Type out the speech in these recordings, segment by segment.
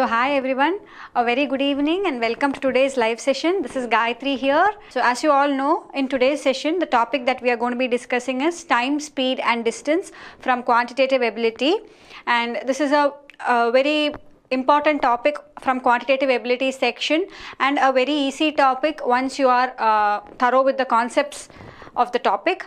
So hi everyone, a very good evening and welcome to today's live session. This is Gayatri here. So as you all know, in today's session, the topic that we are going to be discussing is time, speed and distance from quantitative ability. And this is a, a very important topic from quantitative ability section and a very easy topic once you are uh, thorough with the concepts of the topic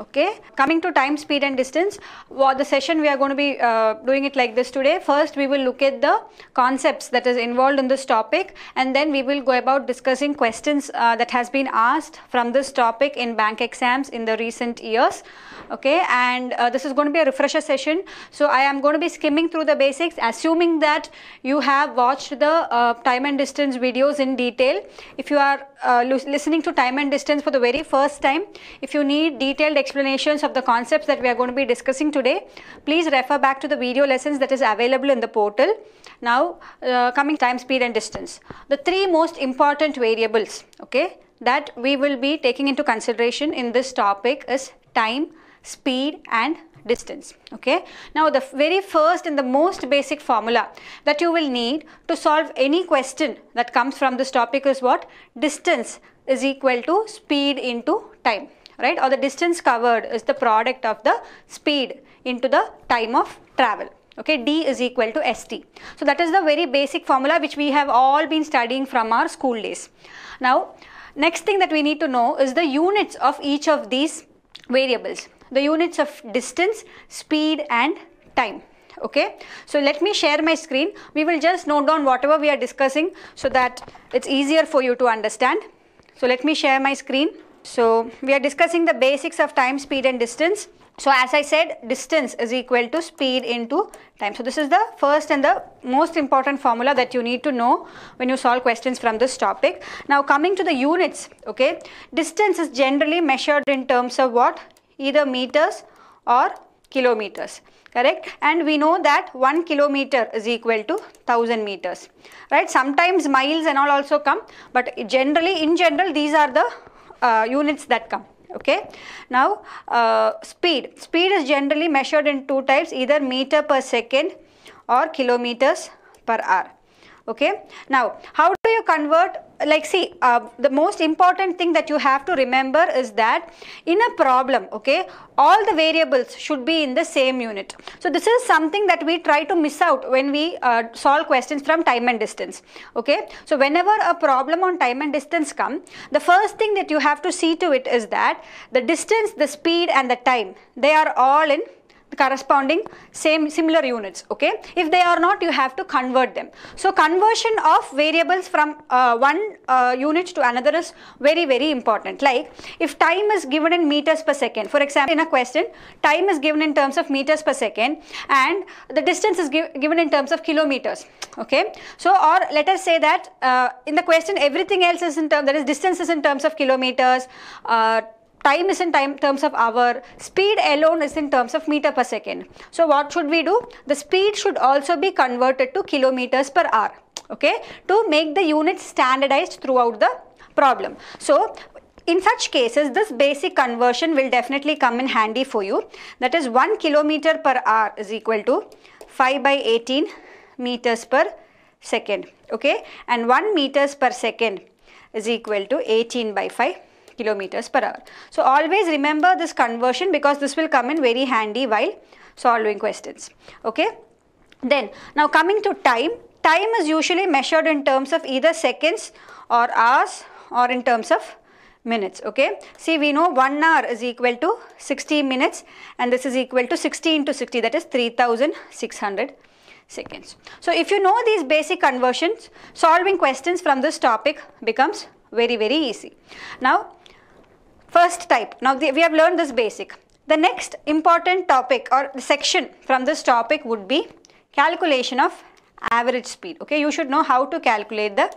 okay coming to time speed and distance what the session we are going to be uh, doing it like this today first we will look at the concepts that is involved in this topic and then we will go about discussing questions uh, that has been asked from this topic in bank exams in the recent years okay and uh, this is going to be a refresher session so I am going to be skimming through the basics assuming that you have watched the uh, time and distance videos in detail if you are uh, listening to time and distance for the very first time if you need detailed explanations of the concepts that we are going to be discussing today please refer back to the video lessons that is available in the portal now uh, coming time speed and distance the three most important variables okay that we will be taking into consideration in this topic is time, speed and distance okay now the very first and the most basic formula that you will need to solve any question that comes from this topic is what distance is equal to speed into time right or the distance covered is the product of the speed into the time of travel okay d is equal to st so that is the very basic formula which we have all been studying from our school days now next thing that we need to know is the units of each of these variables the units of distance, speed and time okay so let me share my screen we will just note down whatever we are discussing so that it's easier for you to understand so let me share my screen so we are discussing the basics of time speed and distance so as I said distance is equal to speed into time so this is the first and the most important formula that you need to know when you solve questions from this topic now coming to the units okay distance is generally measured in terms of what either meters or kilometers correct and we know that 1 kilometer is equal to 1000 meters right sometimes miles and all also come but generally in general these are the uh, units that come okay now uh, speed speed is generally measured in two types either meter per second or kilometers per hour okay now how do you convert like see uh, the most important thing that you have to remember is that in a problem okay all the variables should be in the same unit so this is something that we try to miss out when we uh, solve questions from time and distance okay so whenever a problem on time and distance come the first thing that you have to see to it is that the distance the speed and the time they are all in corresponding same similar units okay if they are not you have to convert them so conversion of variables from uh, one uh, unit to another is very very important like if time is given in meters per second for example in a question time is given in terms of meters per second and the distance is give, given in terms of kilometers okay so or let us say that uh, in the question everything else is in terms there is distances in terms of kilometers uh, time is in time terms of hour, speed alone is in terms of meter per second. So what should we do? The speed should also be converted to kilometers per hour, okay, to make the units standardized throughout the problem. So in such cases, this basic conversion will definitely come in handy for you. That is 1 kilometer per hour is equal to 5 by 18 meters per second. Okay. And 1 meters per second is equal to 18 by 5 kilometers per hour. So always remember this conversion because this will come in very handy while solving questions. Okay. Then now coming to time, time is usually measured in terms of either seconds or hours or in terms of minutes okay see we know 1 hour is equal to 60 minutes and this is equal to 60 into 60 that is 3600 seconds so if you know these basic conversions solving questions from this topic becomes very very easy now First type. Now we have learned this basic. The next important topic or section from this topic would be calculation of average speed okay you should know how to calculate the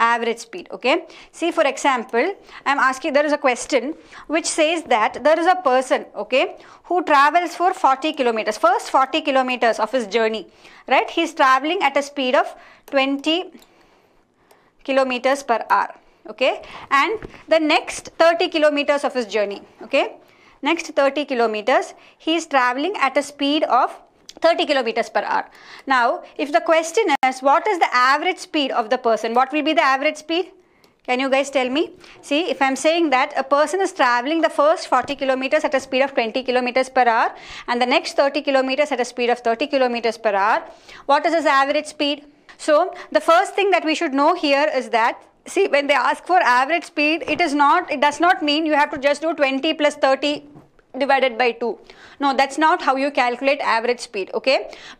average speed okay see for example i am asking there is a question which says that there is a person okay who travels for 40 kilometers first 40 kilometers of his journey right he is traveling at a speed of 20 kilometers per hour okay and the next 30 kilometers of his journey okay next 30 kilometers he is traveling at a speed of 30 kilometers per hour. Now, if the question is what is the average speed of the person, what will be the average speed? Can you guys tell me? See, if I'm saying that a person is traveling the first 40 kilometers at a speed of 20 kilometers per hour and the next 30 kilometers at a speed of 30 kilometers per hour, what is his average speed? So, the first thing that we should know here is that see when they ask for average speed it is not it does not mean you have to just do 20 plus 30 divided by 2 no that's not how you calculate average speed okay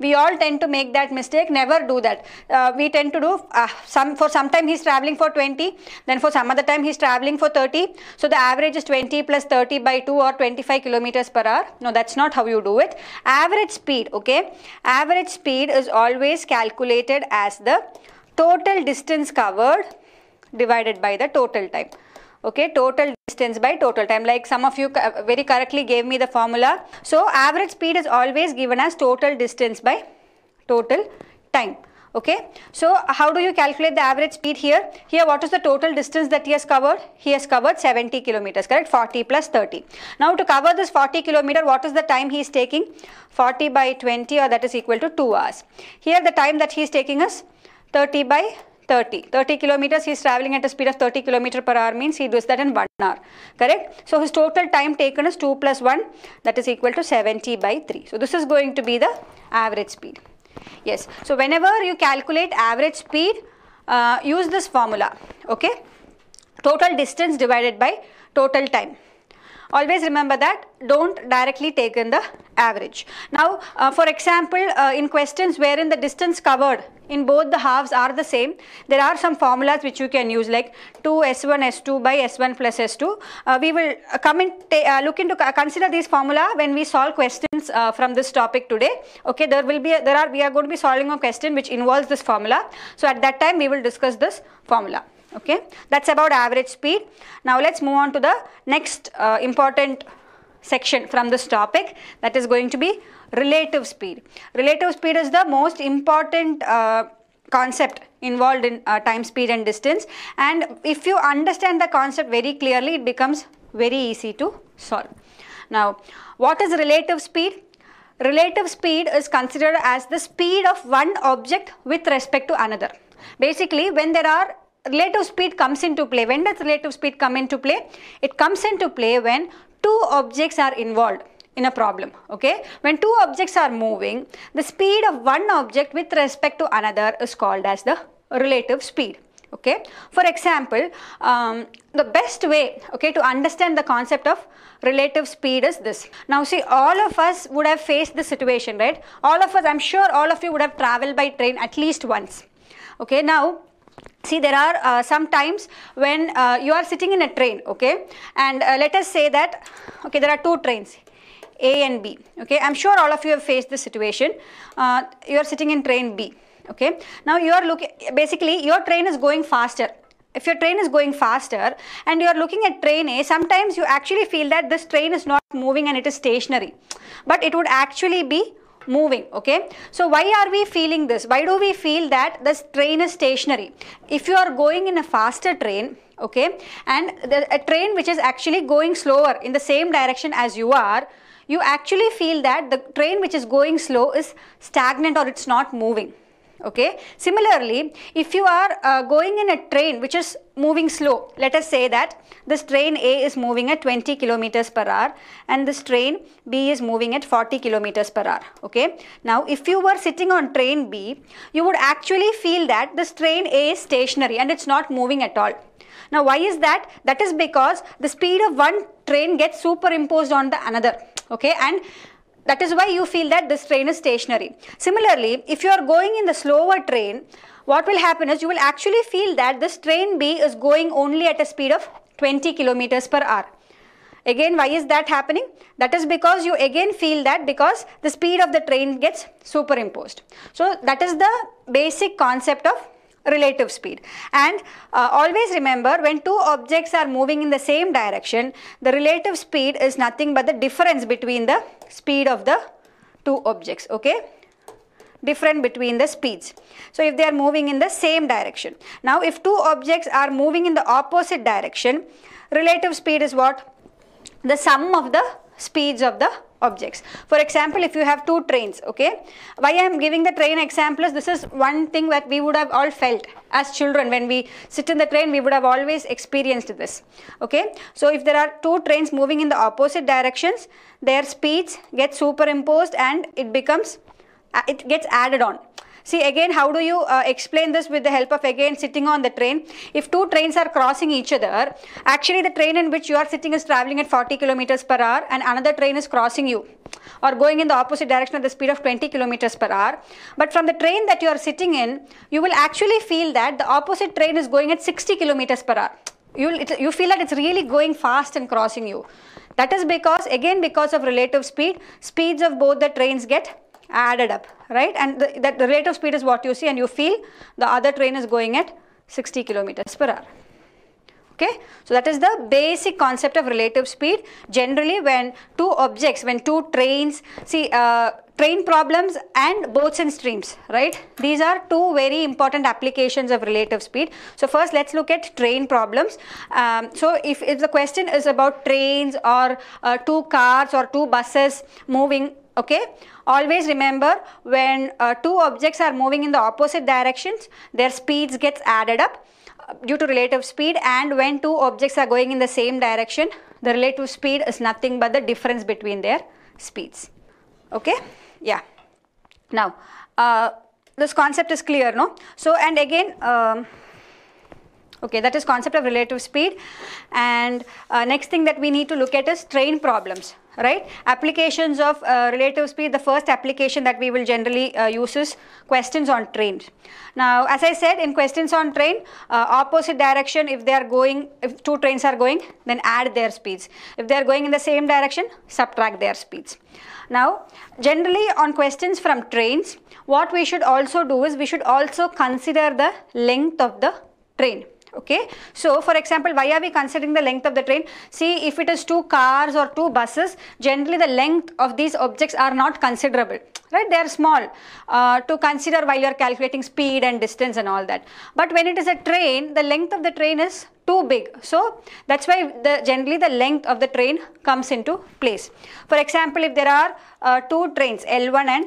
we all tend to make that mistake never do that uh, we tend to do uh, some for time he's traveling for 20 then for some other time he's traveling for 30 so the average is 20 plus 30 by 2 or 25 kilometers per hour no that's not how you do it average speed okay average speed is always calculated as the total distance covered divided by the total time okay total distance by total time like some of you uh, very correctly gave me the formula so average speed is always given as total distance by total time okay so how do you calculate the average speed here here what is the total distance that he has covered he has covered 70 kilometers correct 40 plus 30 now to cover this 40 kilometer what is the time he is taking 40 by 20 or that is equal to 2 hours here the time that he is taking is 30 by 30. 30 kilometers, he is traveling at a speed of 30 kilometer per hour means he does that in 1 hour. Correct? So his total time taken is 2 plus 1 that is equal to 70 by 3. So this is going to be the average speed. Yes. So whenever you calculate average speed, uh, use this formula. Okay. Total distance divided by total time. Always remember that don't directly take in the average. Now uh, for example uh, in questions wherein the distance covered in both the halves are the same there are some formulas which you can use like 2s1 s2 by s1 plus s2. Uh, we will come in uh, look into uh, consider these formula when we solve questions uh, from this topic today. Okay there will be a, there are we are going to be solving a question which involves this formula. So at that time we will discuss this formula okay that's about average speed now let's move on to the next uh, important section from this topic that is going to be relative speed relative speed is the most important uh, concept involved in uh, time speed and distance and if you understand the concept very clearly it becomes very easy to solve now what is relative speed relative speed is considered as the speed of one object with respect to another basically when there are relative speed comes into play. When does relative speed come into play? It comes into play when two objects are involved in a problem okay when two objects are moving the speed of one object with respect to another is called as the relative speed okay for example um, the best way okay to understand the concept of relative speed is this now see all of us would have faced this situation right all of us i'm sure all of you would have traveled by train at least once okay now See, there are uh, some times when uh, you are sitting in a train, okay, and uh, let us say that, okay, there are two trains, A and B, okay. I'm sure all of you have faced this situation. Uh, you are sitting in train B, okay. Now you are looking, basically your train is going faster, if your train is going faster and you are looking at train A, sometimes you actually feel that this train is not moving and it is stationary. But it would actually be moving okay so why are we feeling this why do we feel that this train is stationary if you are going in a faster train okay and the, a train which is actually going slower in the same direction as you are you actually feel that the train which is going slow is stagnant or it's not moving okay similarly if you are uh, going in a train which is moving slow let us say that this train a is moving at 20 kilometers per hour and this train b is moving at 40 kilometers per hour okay now if you were sitting on train b you would actually feel that this train a is stationary and it's not moving at all now why is that that is because the speed of one train gets superimposed on the another okay and that is why you feel that this train is stationary. Similarly, if you are going in the slower train, what will happen is you will actually feel that this train B is going only at a speed of 20 kilometers per hour. Again, why is that happening? That is because you again feel that because the speed of the train gets superimposed. So that is the basic concept of relative speed. And uh, always remember when two objects are moving in the same direction, the relative speed is nothing but the difference between the speed of the two objects. Okay different between the speeds. So if they are moving in the same direction. Now if two objects are moving in the opposite direction, relative speed is what? The sum of the speeds of the objects. For example, if you have two trains, okay, why I am giving the train example is this is one thing that we would have all felt as children when we sit in the train, we would have always experienced this, okay. So, if there are two trains moving in the opposite directions, their speeds get superimposed and it becomes, uh, it gets added on. See again, how do you uh, explain this with the help of again sitting on the train? If two trains are crossing each other, actually the train in which you are sitting is traveling at 40 kilometers per hour and another train is crossing you or going in the opposite direction at the speed of 20 kilometers per hour. But from the train that you are sitting in, you will actually feel that the opposite train is going at 60 kilometers per hour. You, it, you feel that it's really going fast and crossing you. That is because, again, because of relative speed, speeds of both the trains get added up, right? And the, that the rate of speed is what you see and you feel the other train is going at 60 kilometers per hour okay so that is the basic concept of relative speed generally when two objects when two trains see uh, train problems and boats and streams right these are two very important applications of relative speed so first let's look at train problems um, so if, if the question is about trains or uh, two cars or two buses moving okay always remember when uh, two objects are moving in the opposite directions their speeds gets added up due to relative speed and when two objects are going in the same direction the relative speed is nothing but the difference between their speeds okay yeah now uh, this concept is clear no so and again um, okay that is concept of relative speed and uh, next thing that we need to look at is train problems right? Applications of uh, relative speed, the first application that we will generally uh, use is questions on trains. Now, as I said, in questions on train, uh, opposite direction, if they are going, if two trains are going, then add their speeds. If they are going in the same direction, subtract their speeds. Now, generally on questions from trains, what we should also do is we should also consider the length of the train okay so for example why are we considering the length of the train see if it is two cars or two buses generally the length of these objects are not considerable right they are small uh, to consider while you are calculating speed and distance and all that but when it is a train the length of the train is too big so that's why the generally the length of the train comes into place for example if there are uh, two trains l1 and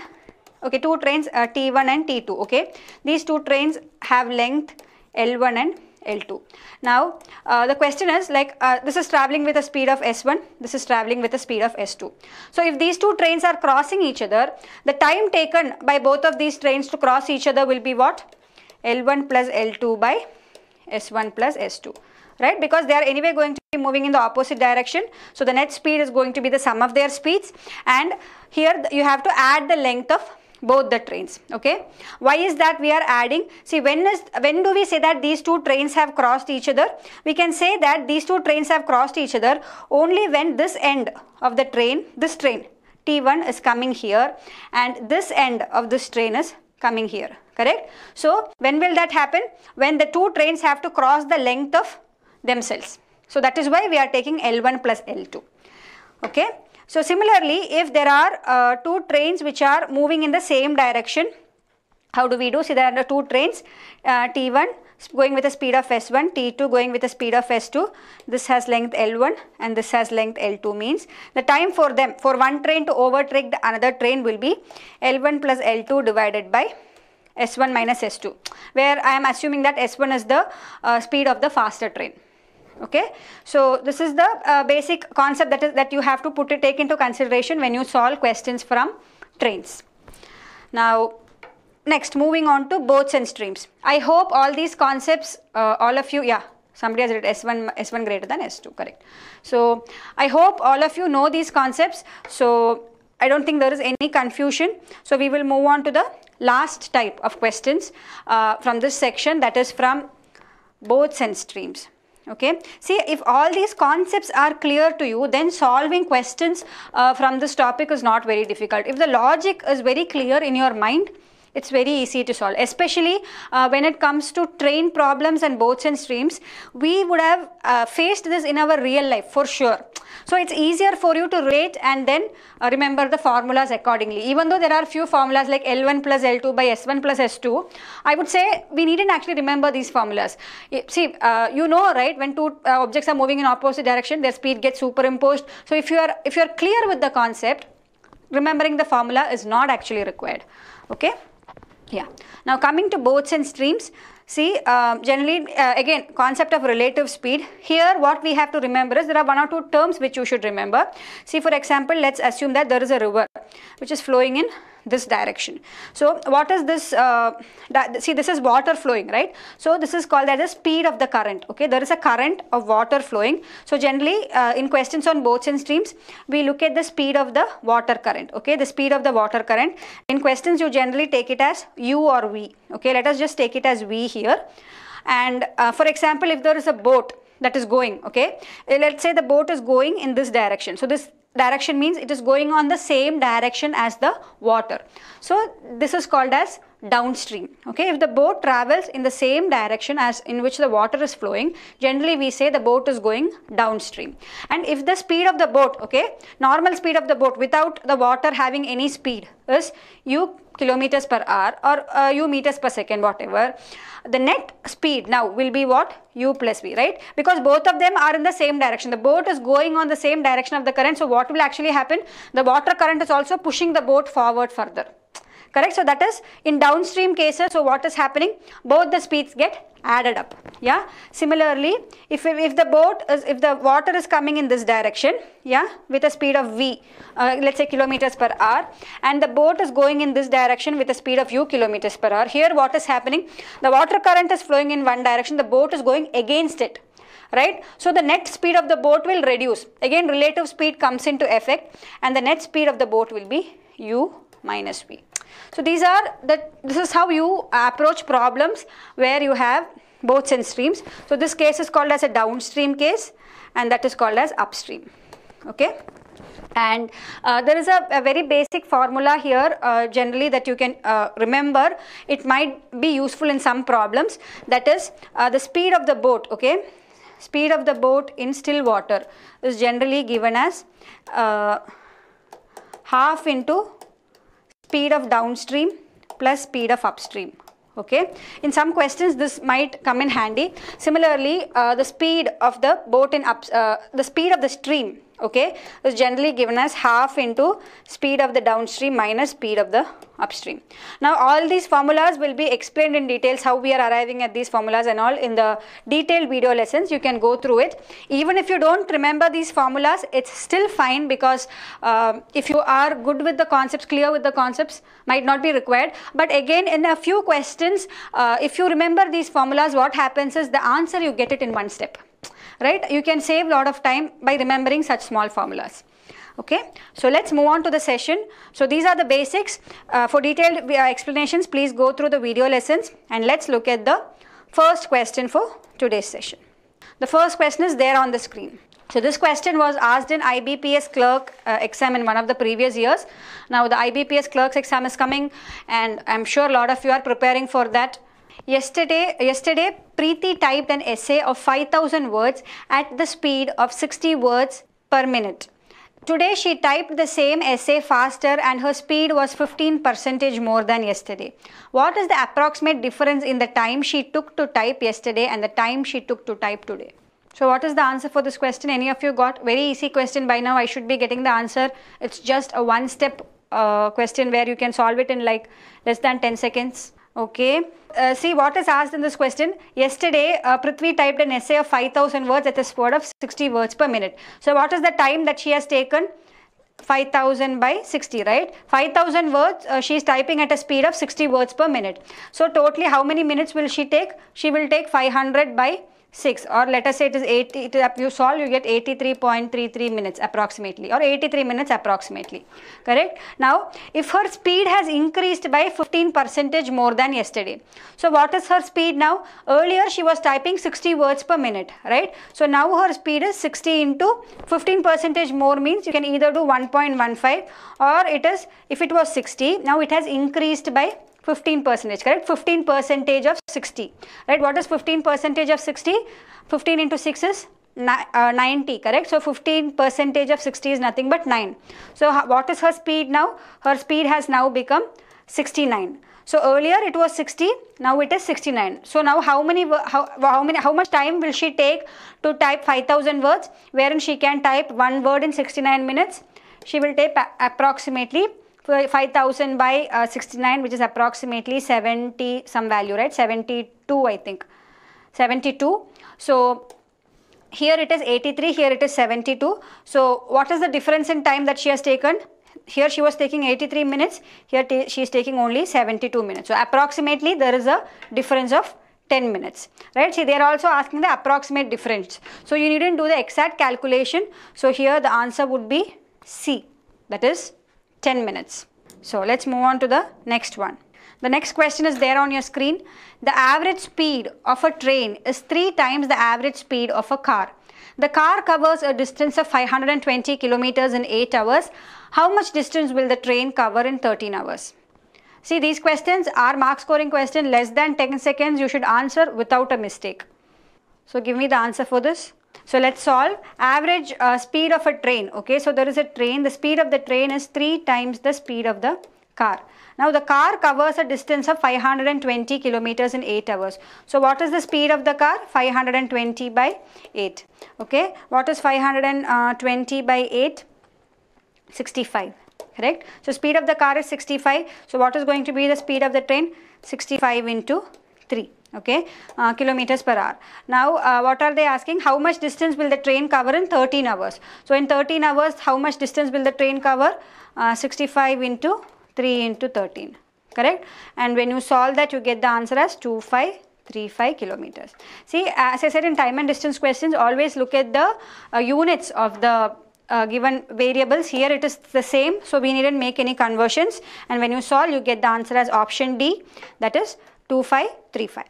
okay two trains uh, t1 and t2 okay these two trains have length l1 and L2. Now, uh, the question is like uh, this is traveling with a speed of S1, this is traveling with a speed of S2. So, if these two trains are crossing each other, the time taken by both of these trains to cross each other will be what? L1 plus L2 by S1 plus S2 right because they are anyway going to be moving in the opposite direction so the net speed is going to be the sum of their speeds and here you have to add the length of both the trains okay why is that we are adding see when is when do we say that these two trains have crossed each other we can say that these two trains have crossed each other only when this end of the train this train t1 is coming here and this end of this train is coming here correct so when will that happen when the two trains have to cross the length of themselves so that is why we are taking l1 plus l2 okay so similarly, if there are uh, two trains which are moving in the same direction, how do we do? See, there are two trains, uh, T1 going with a speed of S1, T2 going with a speed of S2. This has length L1 and this has length L2 means the time for them, for one train to overtake the another train will be L1 plus L2 divided by S1 minus S2, where I am assuming that S1 is the uh, speed of the faster train okay so this is the uh, basic concept that is that you have to put it take into consideration when you solve questions from trains now next moving on to boats and streams i hope all these concepts uh, all of you yeah somebody has read s1 s1 greater than s2 correct so i hope all of you know these concepts so I don't think there is any confusion. So we will move on to the last type of questions uh, from this section that is from boats and streams okay see if all these concepts are clear to you then solving questions uh, from this topic is not very difficult if the logic is very clear in your mind it's very easy to solve especially uh, when it comes to train problems and boats and streams we would have uh, faced this in our real life for sure so it's easier for you to rate and then uh, remember the formulas accordingly even though there are few formulas like l1 plus l2 by s1 plus s2 i would say we needn't actually remember these formulas see uh, you know right when two uh, objects are moving in opposite direction their speed gets superimposed so if you are if you are clear with the concept remembering the formula is not actually required okay yeah. Now coming to boats and streams, see uh, generally uh, again concept of relative speed. Here what we have to remember is there are one or two terms which you should remember. See for example, let's assume that there is a river which is flowing in this direction. So what is this, uh, see this is water flowing, right? So this is called as the speed of the current, okay? There is a current of water flowing. So generally uh, in questions on boats and streams, we look at the speed of the water current, okay? The speed of the water current. In questions, you generally take it as U or V, okay? Let us just take it as V here. And uh, for example, if there is a boat, that is going okay eh, let's say the boat is going in this direction so this direction means it is going on the same direction as the water. So this is called as downstream. Okay, if the boat travels in the same direction as in which the water is flowing, generally we say the boat is going downstream. And if the speed of the boat, okay, normal speed of the boat without the water having any speed is you kilometers per hour or uh, u meters per second whatever the net speed now will be what u plus v right because both of them are in the same direction the boat is going on the same direction of the current so what will actually happen the water current is also pushing the boat forward further correct so that is in downstream cases so what is happening both the speeds get added up yeah similarly if if the boat is if the water is coming in this direction yeah with a speed of v uh, let's say kilometers per hour and the boat is going in this direction with a speed of u kilometers per hour here what is happening the water current is flowing in one direction the boat is going against it right so the net speed of the boat will reduce again relative speed comes into effect and the net speed of the boat will be u minus v so these are that this is how you approach problems where you have both sense streams. So this case is called as a downstream case and that is called as upstream. Okay. And uh, there is a, a, very basic formula here uh, generally that you can uh, remember. It might be useful in some problems that is uh, the speed of the boat. Okay. Speed of the boat in still water is generally given as uh, half into speed of downstream plus speed of upstream okay in some questions this might come in handy similarly uh, the speed of the boat in up uh, the speed of the stream okay is generally given as half into speed of the downstream minus speed of the upstream now all these formulas will be explained in details how we are arriving at these formulas and all in the detailed video lessons you can go through it even if you don't remember these formulas it's still fine because uh, if you are good with the concepts clear with the concepts might not be required but again in a few questions uh, if you remember these formulas what happens is the answer you get it in one step right? You can save lot of time by remembering such small formulas okay so let's move on to the session so these are the basics uh, for detailed uh, explanations please go through the video lessons and let's look at the first question for today's session the first question is there on the screen so this question was asked in IBPS clerk uh, exam in one of the previous years now the IBPS clerk's exam is coming and I'm sure a lot of you are preparing for that Yesterday, yesterday, Preeti typed an essay of 5,000 words at the speed of 60 words per minute. Today she typed the same essay faster and her speed was 15 percentage more than yesterday. What is the approximate difference in the time she took to type yesterday and the time she took to type today? So what is the answer for this question? Any of you got? Very easy question by now. I should be getting the answer. It's just a one step uh, question where you can solve it in like less than 10 seconds. Okay. Uh, see what is asked in this question. Yesterday, uh, Prithvi typed an essay of 5000 words at a speed of 60 words per minute. So what is the time that she has taken? 5000 by 60 right 5000 words uh, she is typing at a speed of 60 words per minute so totally how many minutes will she take she will take 500 by 6 or let us say it is 80 you solve you get 83.33 minutes approximately or 83 minutes approximately correct now if her speed has increased by 15 percentage more than yesterday so what is her speed now earlier she was typing 60 words per minute right so now her speed is 60 into 15 percentage more means you can either do 1.15 or it is if it was 60 now it has increased by 15 percentage correct 15 percentage of 60 right what is 15 percentage of 60 15 into 6 is uh, 90 correct so 15 percentage of 60 is nothing but 9 so what is her speed now her speed has now become 69 so earlier it was 60 now it is 69 so now how many how, how many how much time will she take to type 5000 words wherein she can type one word in 69 minutes she will take approximately 5000 by uh, 69 which is approximately 70 some value right 72 I think 72 so here it is 83 here it is 72 so what is the difference in time that she has taken here she was taking 83 minutes here she is taking only 72 minutes so approximately there is a difference of 10 minutes right see they are also asking the approximate difference so you needn't do the exact calculation so here the answer would be c that is 10 minutes. So let's move on to the next one. The next question is there on your screen. The average speed of a train is 3 times the average speed of a car. The car covers a distance of 520 kilometers in 8 hours. How much distance will the train cover in 13 hours? See these questions are mark scoring question less than 10 seconds you should answer without a mistake. So give me the answer for this. So let's solve average uh, speed of a train. Okay, so there is a train. The speed of the train is 3 times the speed of the car. Now the car covers a distance of 520 kilometers in 8 hours. So what is the speed of the car? 520 by 8. Okay, what is 520 uh, by 8? 65 correct so speed of the car is 65 so what is going to be the speed of the train 65 into 3 okay uh, kilometers per hour now uh, what are they asking how much distance will the train cover in 13 hours so in 13 hours how much distance will the train cover uh, 65 into 3 into 13 correct and when you solve that you get the answer as 2535 kilometers see as i said in time and distance questions always look at the uh, units of the uh, given variables here it is the same so we needn't make any conversions and when you solve you get the answer as option D that is 2535.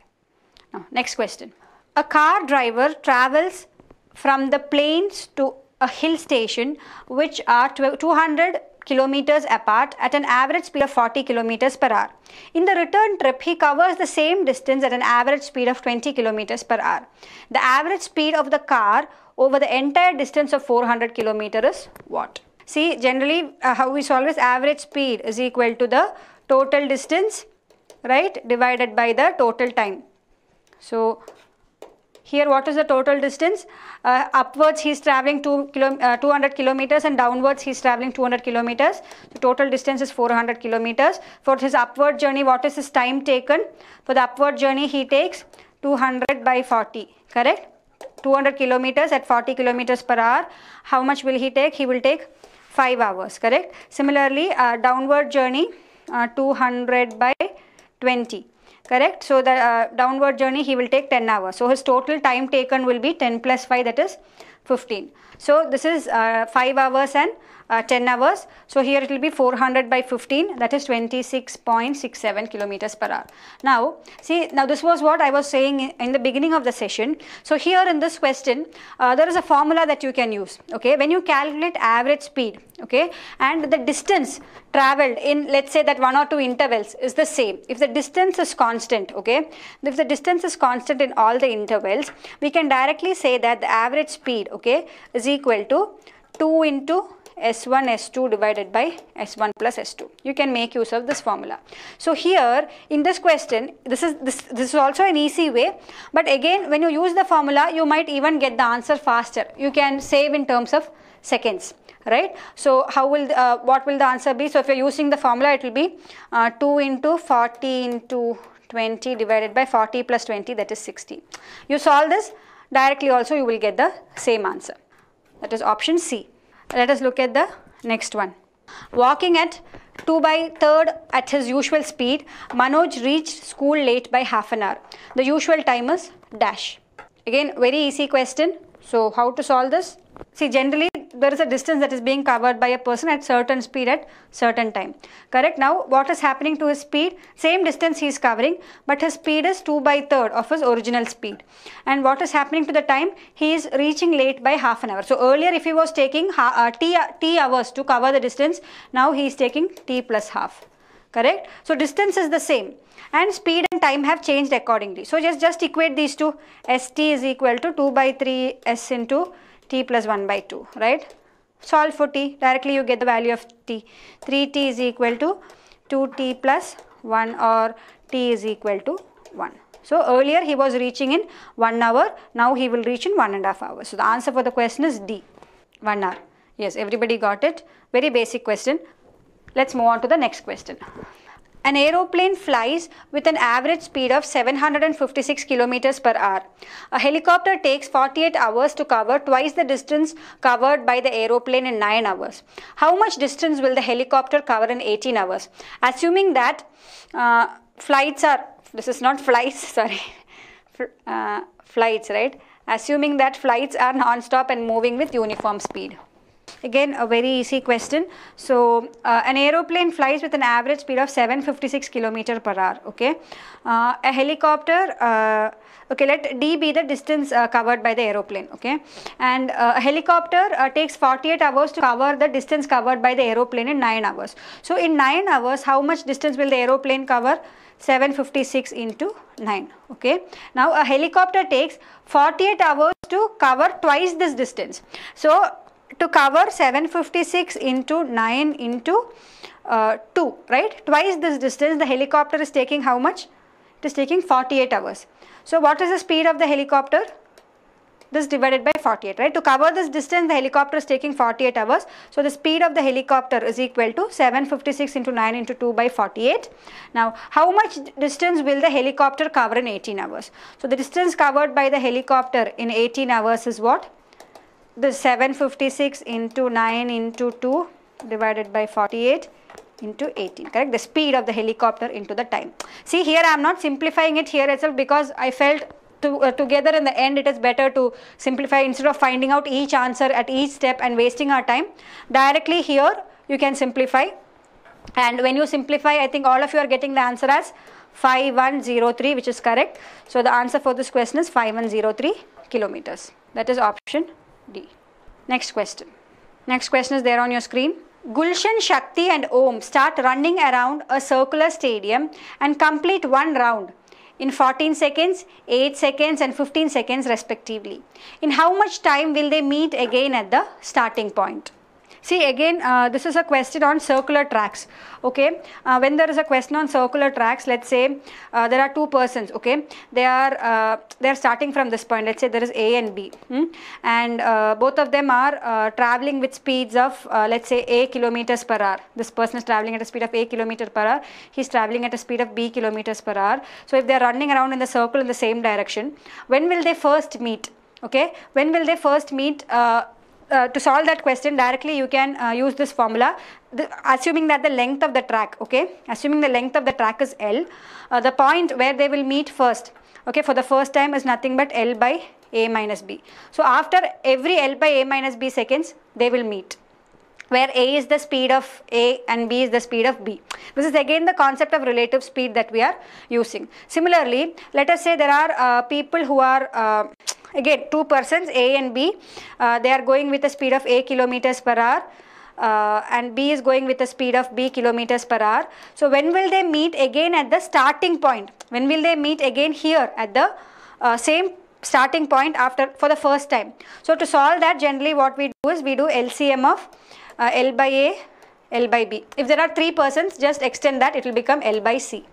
Now, next question. A car driver travels from the plains to a hill station which are 200 kilometers apart at an average speed of 40 kilometers per hour. In the return trip, he covers the same distance at an average speed of 20 kilometers per hour. The average speed of the car over the entire distance of 400 kilometers is what? See, generally uh, how we solve is average speed is equal to the total distance, right, divided by the total time. So here what is the total distance? Uh, upwards he is traveling two kilo, uh, 200 kilometers and downwards he is traveling 200 kilometers. The total distance is 400 kilometers. For his upward journey what is his time taken? For the upward journey he takes 200 by 40 correct? 200 kilometers at 40 kilometers per hour. How much will he take? He will take 5 hours correct? Similarly uh, downward journey uh, 200 by 20 correct so the uh, downward journey he will take 10 hours so his total time taken will be 10 plus 5 that is 15 so this is uh, 5 hours and uh, 10 hours. So here it will be 400 by 15 that is 26.67 kilometers per hour. Now see now this was what I was saying in the beginning of the session. So here in this question uh, there is a formula that you can use okay when you calculate average speed okay and the distance traveled in let's say that one or two intervals is the same if the distance is constant okay if the distance is constant in all the intervals we can directly say that the average speed okay is equal to 2 into S1 S2 divided by S1 plus S2. You can make use of this formula. So here in this question, this is this, this is also an easy way. But again, when you use the formula, you might even get the answer faster. You can save in terms of seconds right so how will uh, what will the answer be so if you're using the formula it will be uh, 2 into 40 into 20 divided by 40 plus 20 that is 60 you solve this directly also you will get the same answer that is option c let us look at the next one. Walking at 2 by 3rd at his usual speed, Manoj reached school late by half an hour. The usual time is dash. Again, very easy question. So, how to solve this? See, generally there is a distance that is being covered by a person at certain speed at certain time. Correct? Now what is happening to his speed? Same distance he is covering but his speed is 2 by 3rd of his original speed. And what is happening to the time? He is reaching late by half an hour. So earlier if he was taking uh, t, uh, t hours to cover the distance, now he is taking t plus half correct so distance is the same and speed and time have changed accordingly so just just equate these two st is equal to 2 by 3 s into t plus 1 by 2, right? Solve for t, directly you get the value of t. 3t is equal to 2t plus 1 or t is equal to 1. So earlier he was reaching in 1 hour, now he will reach in 1 and a half hours. So the answer for the question is D, 1 hour. Yes, everybody got it. Very basic question. Let's move on to the next question. An aeroplane flies with an average speed of 756 km per hour. A helicopter takes 48 hours to cover twice the distance covered by the aeroplane in 9 hours. How much distance will the helicopter cover in 18 hours? Assuming that uh, flights are, this is not flights, sorry, uh, flights, right? Assuming that flights are non-stop and moving with uniform speed. Again, a very easy question. So, uh, an aeroplane flies with an average speed of 756 km per hour. Okay. Uh, a helicopter, uh, okay, let D be the distance uh, covered by the aeroplane. Okay. And uh, a helicopter uh, takes 48 hours to cover the distance covered by the aeroplane in 9 hours. So, in 9 hours, how much distance will the aeroplane cover? 756 into 9 okay now a helicopter takes 48 hours to cover twice this distance so to cover 756 into 9 into uh, 2, right? Twice this distance, the helicopter is taking how much? It is taking 48 hours. So, what is the speed of the helicopter? This divided by 48, right? To cover this distance, the helicopter is taking 48 hours. So, the speed of the helicopter is equal to 756 into 9 into 2 by 48. Now, how much distance will the helicopter cover in 18 hours? So, the distance covered by the helicopter in 18 hours is what? the 756 into 9 into 2 divided by 48 into 18 correct the speed of the helicopter into the time see here i am not simplifying it here itself because i felt to, uh, together in the end it is better to simplify instead of finding out each answer at each step and wasting our time directly here you can simplify and when you simplify i think all of you are getting the answer as 5103 which is correct so the answer for this question is 5103 kilometers that is option D. Next question. Next question is there on your screen. Gulshan, Shakti and Om start running around a circular stadium and complete one round in 14 seconds, 8 seconds and 15 seconds respectively. In how much time will they meet again at the starting point? See again, uh, this is a question on circular tracks. Okay, uh, when there is a question on circular tracks, let's say uh, there are two persons. Okay, they are uh, they are starting from this point. Let's say there is A and B, hmm? and uh, both of them are uh, traveling with speeds of let's say A kilometers per hour. This person is traveling at a speed of A kilometer per hour. He's traveling at a speed of B kilometers per hour. So if they are running around in the circle in the same direction, when will they first meet? Okay, when will they first meet? uh, to solve that question directly you can uh, use this formula the, assuming that the length of the track okay assuming the length of the track is L uh, the point where they will meet first okay for the first time is nothing but L by A minus B so after every L by A minus B seconds they will meet where a is the speed of a and b is the speed of b. This is again the concept of relative speed that we are using. Similarly, let us say there are uh, people who are uh, again two persons a and b uh, they are going with a speed of a kilometers per hour uh, and b is going with a speed of b kilometers per hour so when will they meet again at the starting point when will they meet again here at the uh, same starting point after for the first time so to solve that generally what we do is we do lcm of uh, L by A, L by B. If there are three persons, just extend that, it will become L by C.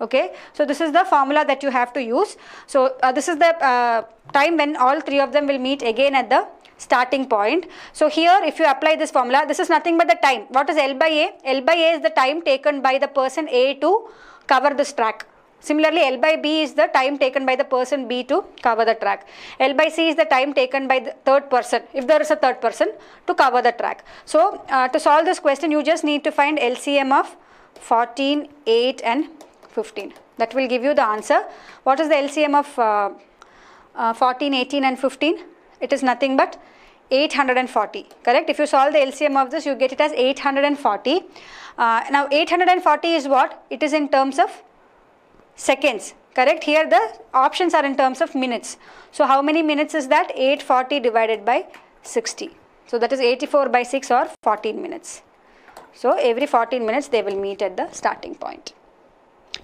Okay, so this is the formula that you have to use. So uh, this is the uh, time when all three of them will meet again at the starting point. So here if you apply this formula, this is nothing but the time. What is L by A? L by A is the time taken by the person A to cover this track. Similarly, L by B is the time taken by the person B to cover the track. L by C is the time taken by the third person, if there is a third person, to cover the track. So, uh, to solve this question, you just need to find LCM of 14, 8 and 15. That will give you the answer. What is the LCM of uh, uh, 14, 18 and 15? It is nothing but 840 correct if you solve the LCM of this you get it as 840 uh, now 840 is what it is in terms of seconds correct here the options are in terms of minutes so how many minutes is that 840 divided by 60 so that is 84 by 6 or 14 minutes so every 14 minutes they will meet at the starting point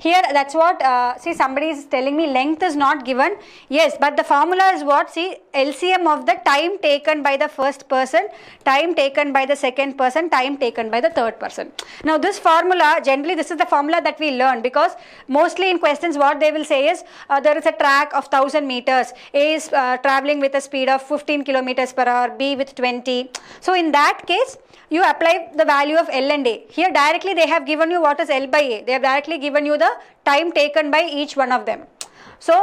here that's what, uh, see somebody is telling me length is not given. Yes, but the formula is what? See LCM of the time taken by the first person, time taken by the second person, time taken by the third person. Now this formula, generally this is the formula that we learn because mostly in questions what they will say is uh, there is a track of 1000 meters. A is uh, traveling with a speed of 15 kilometers per hour, B with 20. So in that case, you apply the value of L and A. Here directly they have given you what is L by A. They have directly given you the time taken by each one of them. So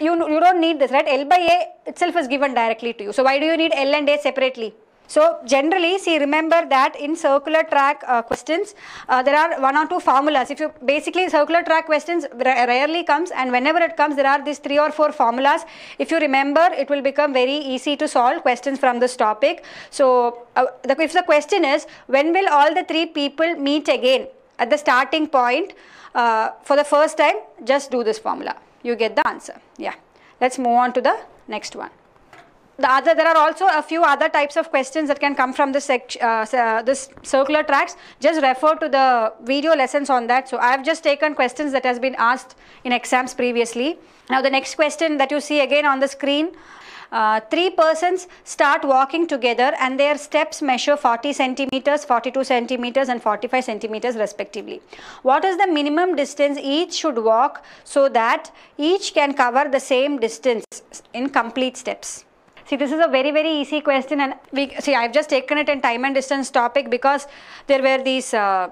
you, you don't need this, right? L by A itself is given directly to you. So why do you need L and A separately? So generally, see, remember that in circular track uh, questions, uh, there are one or two formulas. If you basically circular track questions rarely comes, and whenever it comes, there are these three or four formulas. If you remember, it will become very easy to solve questions from this topic. So uh, the, if the question is, when will all the three people meet again at the starting point uh, for the first time, just do this formula. You get the answer. Yeah. Let's move on to the next one the other, there are also a few other types of questions that can come from this, uh, uh, this circular tracks. Just refer to the video lessons on that. So I have just taken questions that has been asked in exams previously. Now the next question that you see again on the screen uh, three persons start walking together and their steps measure 40 centimeters, 42 centimeters and 45 centimeters respectively. What is the minimum distance each should walk so that each can cover the same distance in complete steps? See, this is a very, very easy question and we, see, I've just taken it in time and distance topic because there were these uh,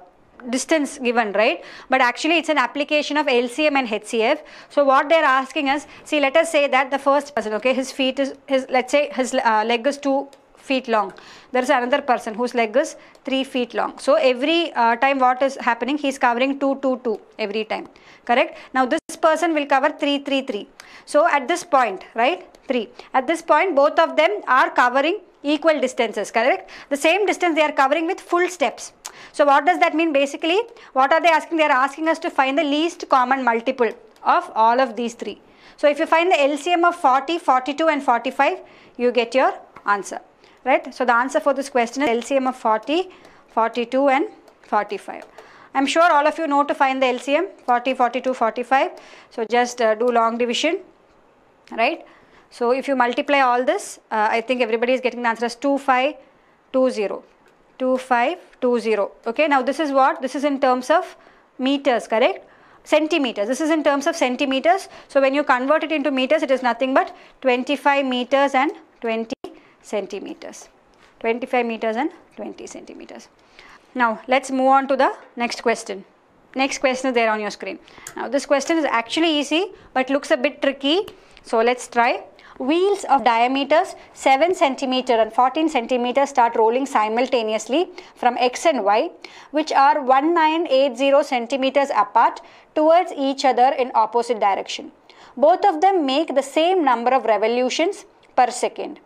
distance given, right? But actually it's an application of LCM and HCF. So what they're asking us, see, let us say that the first person, okay, his feet is, his, let's say his uh, leg is two feet long. There is another person whose leg is 3 feet long. So every uh, time what is happening, he is covering 2, 2, 2 every time. Correct? Now this person will cover three, three, three. So at this point, right, 3. At this point both of them are covering equal distances correct the same distance they are covering with full steps so what does that mean basically what are they asking they are asking us to find the least common multiple of all of these three so if you find the LCM of 40 42 and 45 you get your answer right so the answer for this question is LCM of 40 42 and 45 I'm sure all of you know to find the LCM 40 42 45 so just uh, do long division right so if you multiply all this, uh, I think everybody is getting the answer as 2520. 2520. Okay, now this is what? This is in terms of meters, correct? Centimeters. This is in terms of centimeters. So when you convert it into meters, it is nothing but 25 meters and 20 centimeters. 25 meters and 20 centimeters. Now let's move on to the next question. Next question is there on your screen. Now this question is actually easy but looks a bit tricky. So let's try. Wheels of diameters 7 centimeter and 14 centimeter start rolling simultaneously from X and Y which are 1980 centimeters apart towards each other in opposite direction. Both of them make the same number of revolutions per second.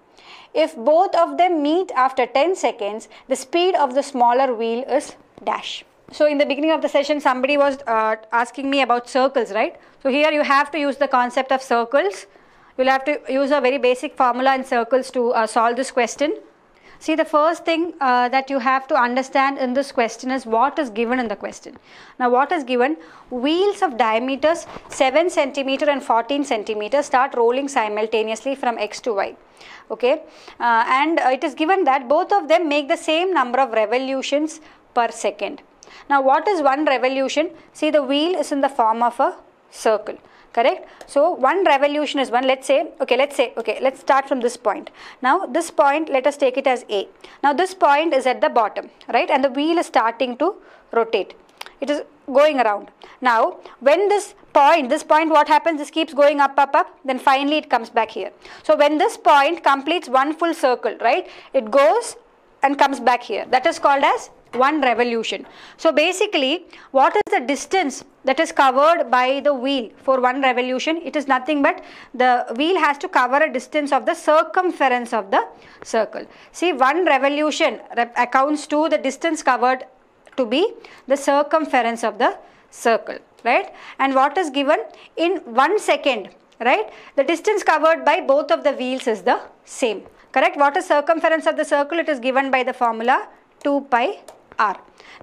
If both of them meet after 10 seconds, the speed of the smaller wheel is dash. So in the beginning of the session, somebody was uh, asking me about circles, right? So here you have to use the concept of circles We'll have to use a very basic formula in circles to uh, solve this question. See, the first thing uh, that you have to understand in this question is what is given in the question. Now, what is given? Wheels of diameters 7 centimeter and 14 centimeter start rolling simultaneously from x to y. Okay, uh, and it is given that both of them make the same number of revolutions per second. Now, what is one revolution? See, the wheel is in the form of a circle correct so one revolution is one let's say okay let's say okay let's start from this point now this point let us take it as a now this point is at the bottom right and the wheel is starting to rotate it is going around now when this point this point what happens this keeps going up up up then finally it comes back here so when this point completes one full circle right it goes and comes back here that is called as one revolution. So basically, what is the distance that is covered by the wheel for one revolution? It is nothing but the wheel has to cover a distance of the circumference of the circle. See, one revolution accounts to the distance covered to be the circumference of the circle, right? And what is given in one second, right? The distance covered by both of the wheels is the same, correct? What is circumference of the circle? It is given by the formula 2 pi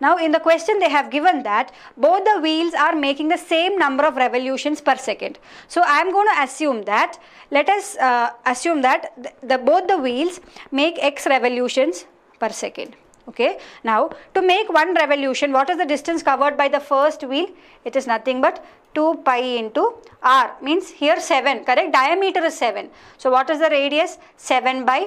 now in the question they have given that both the wheels are making the same number of revolutions per second. So I am going to assume that let us uh, assume that the, the both the wheels make x revolutions per second okay now to make one revolution what is the distance covered by the first wheel it is nothing but 2 pi into r means here 7 correct diameter is 7 so what is the radius 7 by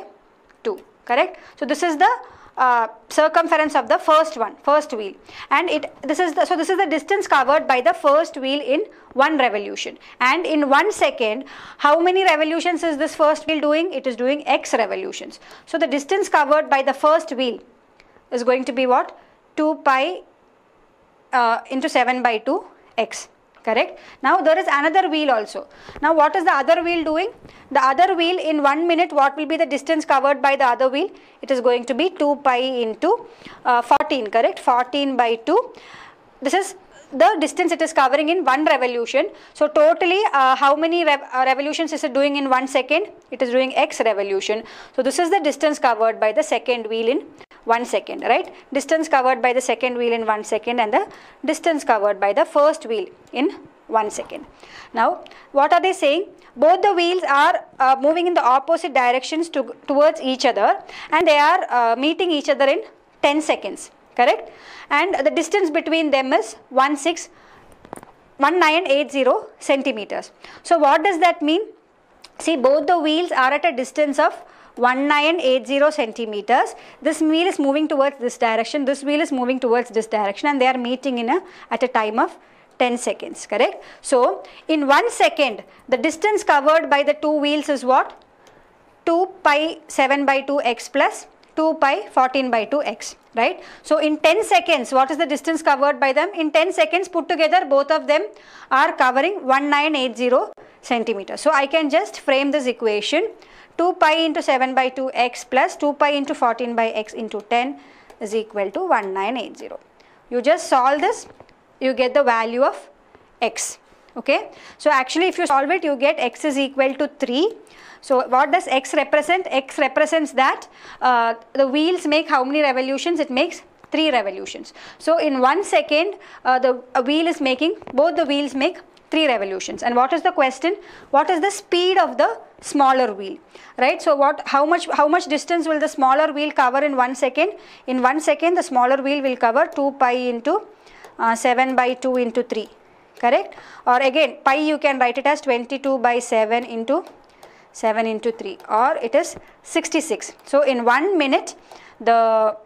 2 correct so this is the uh, circumference of the first one, first wheel. And it this is the, so this is the distance covered by the first wheel in one revolution. And in one second, how many revolutions is this first wheel doing? It is doing x revolutions. So the distance covered by the first wheel is going to be what? 2 pi uh, into 7 by 2 x correct now there is another wheel also now what is the other wheel doing the other wheel in one minute what will be the distance covered by the other wheel it is going to be 2 pi into uh, 14 correct 14 by 2 this is the distance it is covering in one revolution. So totally uh, how many rev uh, revolutions is it doing in one second? It is doing x revolution. So this is the distance covered by the second wheel in 1 second, right? Distance covered by the second wheel in 1 second and the distance covered by the first wheel in 1 second. Now, what are they saying? Both the wheels are uh, moving in the opposite directions to, towards each other and they are uh, meeting each other in 10 seconds, correct? And the distance between them is 1 6 1980 centimeters. So, what does that mean? See, both the wheels are at a distance of 1980 centimeters. This wheel is moving towards this direction, this wheel is moving towards this direction and they are meeting in a, at a time of 10 seconds, correct? So, in 1 second, the distance covered by the two wheels is what? 2 pi 7 by 2 x plus 2 pi 14 by 2x right. So in 10 seconds what is the distance covered by them? In 10 seconds put together both of them are covering 1980 centimeters. So I can just frame this equation 2 pi into 7 by 2x plus 2 pi into 14 by x into 10 is equal to 1980. You just solve this you get the value of x okay. So actually if you solve it you get x is equal to 3 so what does x represent? x represents that uh, the wheels make how many revolutions? It makes 3 revolutions. So in 1 second, uh, the wheel is making, both the wheels make 3 revolutions. And what is the question? What is the speed of the smaller wheel? Right? So what, how much, how much distance will the smaller wheel cover in 1 second? In 1 second, the smaller wheel will cover 2 pi into uh, 7 by 2 into 3. Correct? Or again, pi you can write it as 22 by 7 into 7 into 3 or it is 66. So in 1 minute the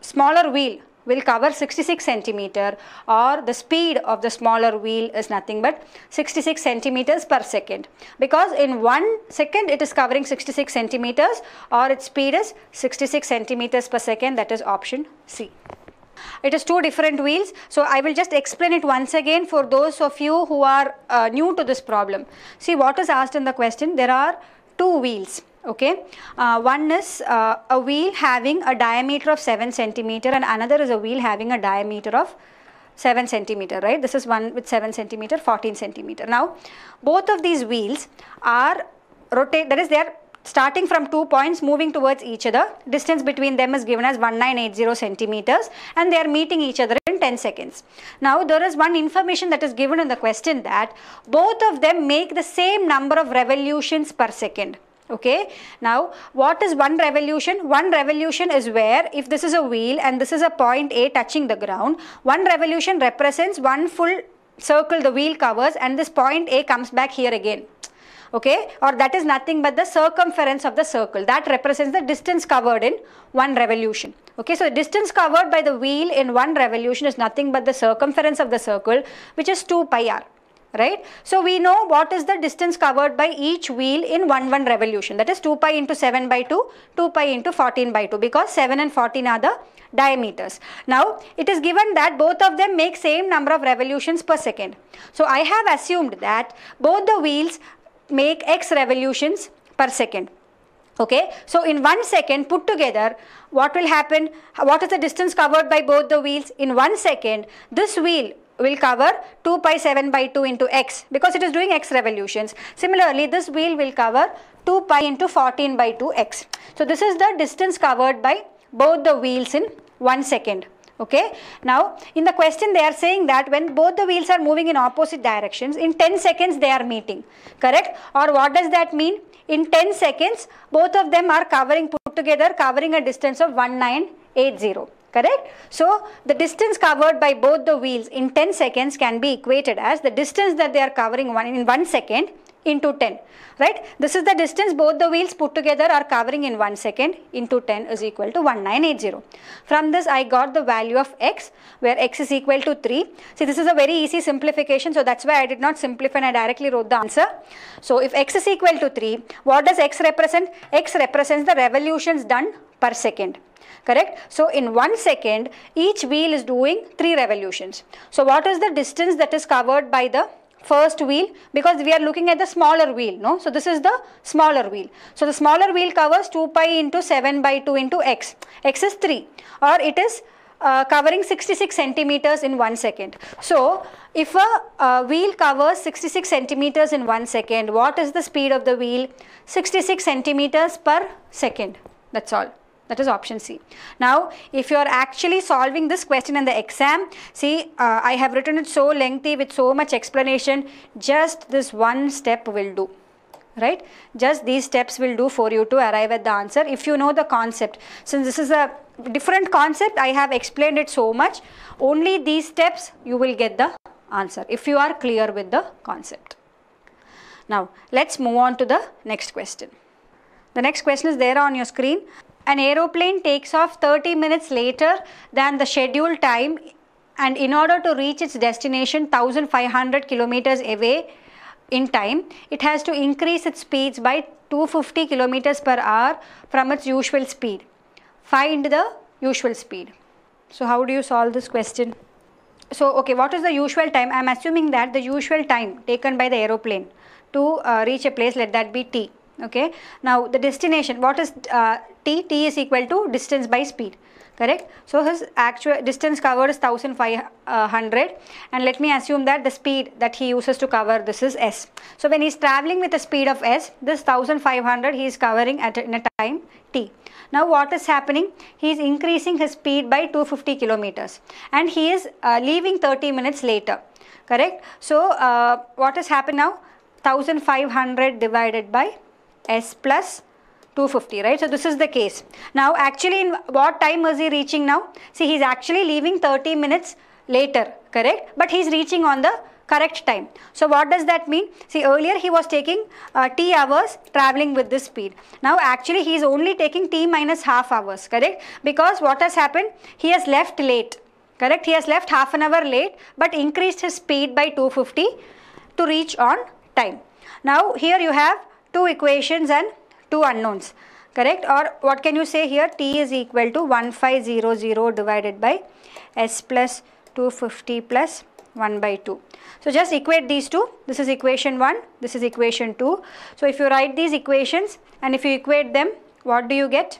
smaller wheel will cover 66 centimeter or the speed of the smaller wheel is nothing but 66 centimeters per second because in one second it is covering 66 centimeters or its speed is 66 centimeters per second that is option C. It has two different wheels. So I will just explain it once again for those of you who are uh, new to this problem. See what is asked in the question, there are two wheels okay uh, one is uh, a wheel having a diameter of 7 centimeter and another is a wheel having a diameter of 7 centimeter right this is one with 7 centimeter 14 centimeter now both of these wheels are rotate that is they are starting from two points moving towards each other. Distance between them is given as 1980 centimeters and they are meeting each other in 10 seconds. Now there is one information that is given in the question that both of them make the same number of revolutions per second. Okay, now what is one revolution? One revolution is where if this is a wheel and this is a point A touching the ground, one revolution represents one full circle the wheel covers and this point A comes back here again okay or that is nothing but the circumference of the circle that represents the distance covered in one revolution okay so the distance covered by the wheel in one revolution is nothing but the circumference of the circle which is 2 pi r right so we know what is the distance covered by each wheel in one one revolution that is 2 pi into 7 by 2 2 pi into 14 by 2 because 7 and 14 are the diameters now it is given that both of them make same number of revolutions per second so i have assumed that both the wheels make x revolutions per second okay so in one second put together what will happen what is the distance covered by both the wheels in one second this wheel will cover 2 pi 7 by 2 into x because it is doing x revolutions similarly this wheel will cover 2 pi into 14 by 2 x so this is the distance covered by both the wheels in one second okay now in the question they are saying that when both the wheels are moving in opposite directions in 10 seconds they are meeting correct or what does that mean in 10 seconds both of them are covering put together covering a distance of 1980 correct so the distance covered by both the wheels in 10 seconds can be equated as the distance that they are covering one in 1 second into 10 right this is the distance both the wheels put together are covering in 1 second into 10 is equal to 1980 from this I got the value of x where x is equal to 3 see this is a very easy simplification so that's why I did not simplify and I directly wrote the answer so if x is equal to 3 what does x represent x represents the revolutions done per second correct so in one second each wheel is doing three revolutions so what is the distance that is covered by the first wheel because we are looking at the smaller wheel no so this is the smaller wheel so the smaller wheel covers 2 pi into 7 by 2 into x x is 3 or it is uh, covering 66 centimeters in one second. So, if a wheel covers 66 centimeters in one second, what is the speed of the wheel? 66 centimeters per second. That's all. That is option C. Now, if you are actually solving this question in the exam, see, uh, I have written it so lengthy with so much explanation, just this one step will do right just these steps will do for you to arrive at the answer if you know the concept since this is a different concept i have explained it so much only these steps you will get the answer if you are clear with the concept now let's move on to the next question the next question is there on your screen an aeroplane takes off 30 minutes later than the scheduled time and in order to reach its destination 1500 kilometers away in time, it has to increase its speeds by 250 kilometers per hour from its usual speed. Find the usual speed. So how do you solve this question? So okay, what is the usual time? I am assuming that the usual time taken by the aeroplane to uh, reach a place, let that be t okay. Now the destination, what is uh, t? t is equal to distance by speed, correct? So his actual distance covered is 1500 and let me assume that the speed that he uses to cover this is s. So when he is traveling with the speed of s, this 1500 he is covering at in a time t. Now what is happening? He is increasing his speed by 250 kilometers and he is uh, leaving 30 minutes later, correct? So uh, what has happened now? 1500 divided by S plus 250 right so this is the case now actually in what time was he reaching now see he's actually leaving 30 minutes later correct but he's reaching on the correct time so what does that mean see earlier he was taking uh, t hours traveling with this speed now actually he is only taking t minus half hours correct because what has happened he has left late correct he has left half an hour late but increased his speed by 250 to reach on time now here you have two equations and two unknowns correct or what can you say here t is equal to 1500 divided by s plus 250 plus 1 by 2. So just equate these two. This is equation 1, this is equation 2. So if you write these equations and if you equate them, what do you get?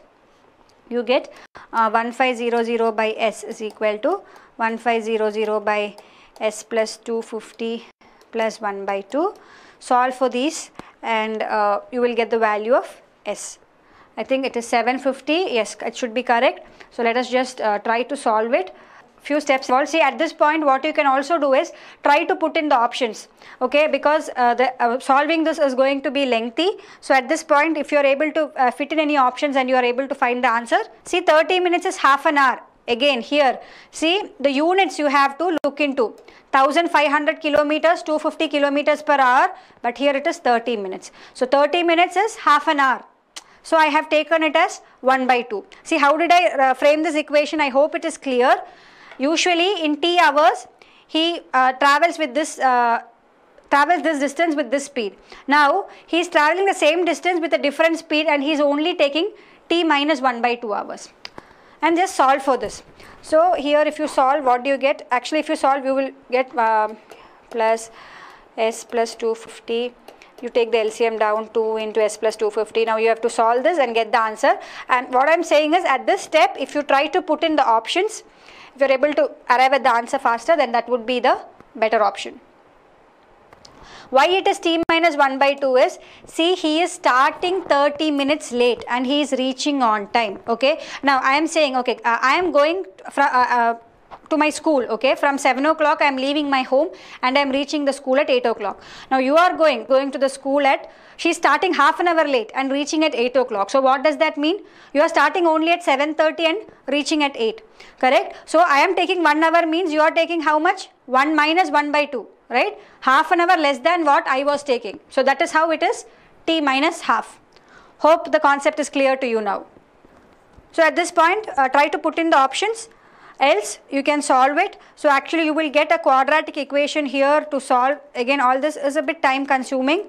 You get uh, 1500 by s is equal to 1500 by s plus 250 plus 1 by 2. Solve for these and uh, you will get the value of S. I think it is 750, yes, it should be correct. So let us just uh, try to solve it few steps Also, See at this point what you can also do is try to put in the options okay because uh, the uh, solving this is going to be lengthy. So at this point if you are able to uh, fit in any options and you are able to find the answer. See 30 minutes is half an hour Again here, see the units you have to look into. 1500 kilometers, 250 kilometers per hour, but here it is 30 minutes. So 30 minutes is half an hour. So I have taken it as 1 by 2. See how did I uh, frame this equation? I hope it is clear. Usually in t hours, he uh, travels with this uh, travels this distance with this speed. Now, he is traveling the same distance with a different speed and he is only taking t minus 1 by 2 hours and just solve for this. So here if you solve what do you get? Actually if you solve you will get uh, plus s plus 250 you take the LCM down 2 into s plus 250. Now you have to solve this and get the answer. And what I'm saying is at this step, if you try to put in the options, if you're able to arrive at the answer faster, then that would be the better option. Why it is t minus 1 by 2 is, see he is starting 30 minutes late and he is reaching on time. Okay. Now I am saying, okay, uh, I am going from... Uh, uh, to my school okay from 7 o'clock i'm leaving my home and i'm reaching the school at 8 o'clock now you are going going to the school at she's starting half an hour late and reaching at 8 o'clock so what does that mean you are starting only at 7.30 and reaching at 8 correct so i am taking 1 hour means you are taking how much 1 minus 1 by 2 right? Half an hour less than what I was taking. So that is how it is t minus half. Hope the concept is clear to you now. So at this point, uh, try to put in the options else you can solve it. So actually you will get a quadratic equation here to solve. Again, all this is a bit time consuming.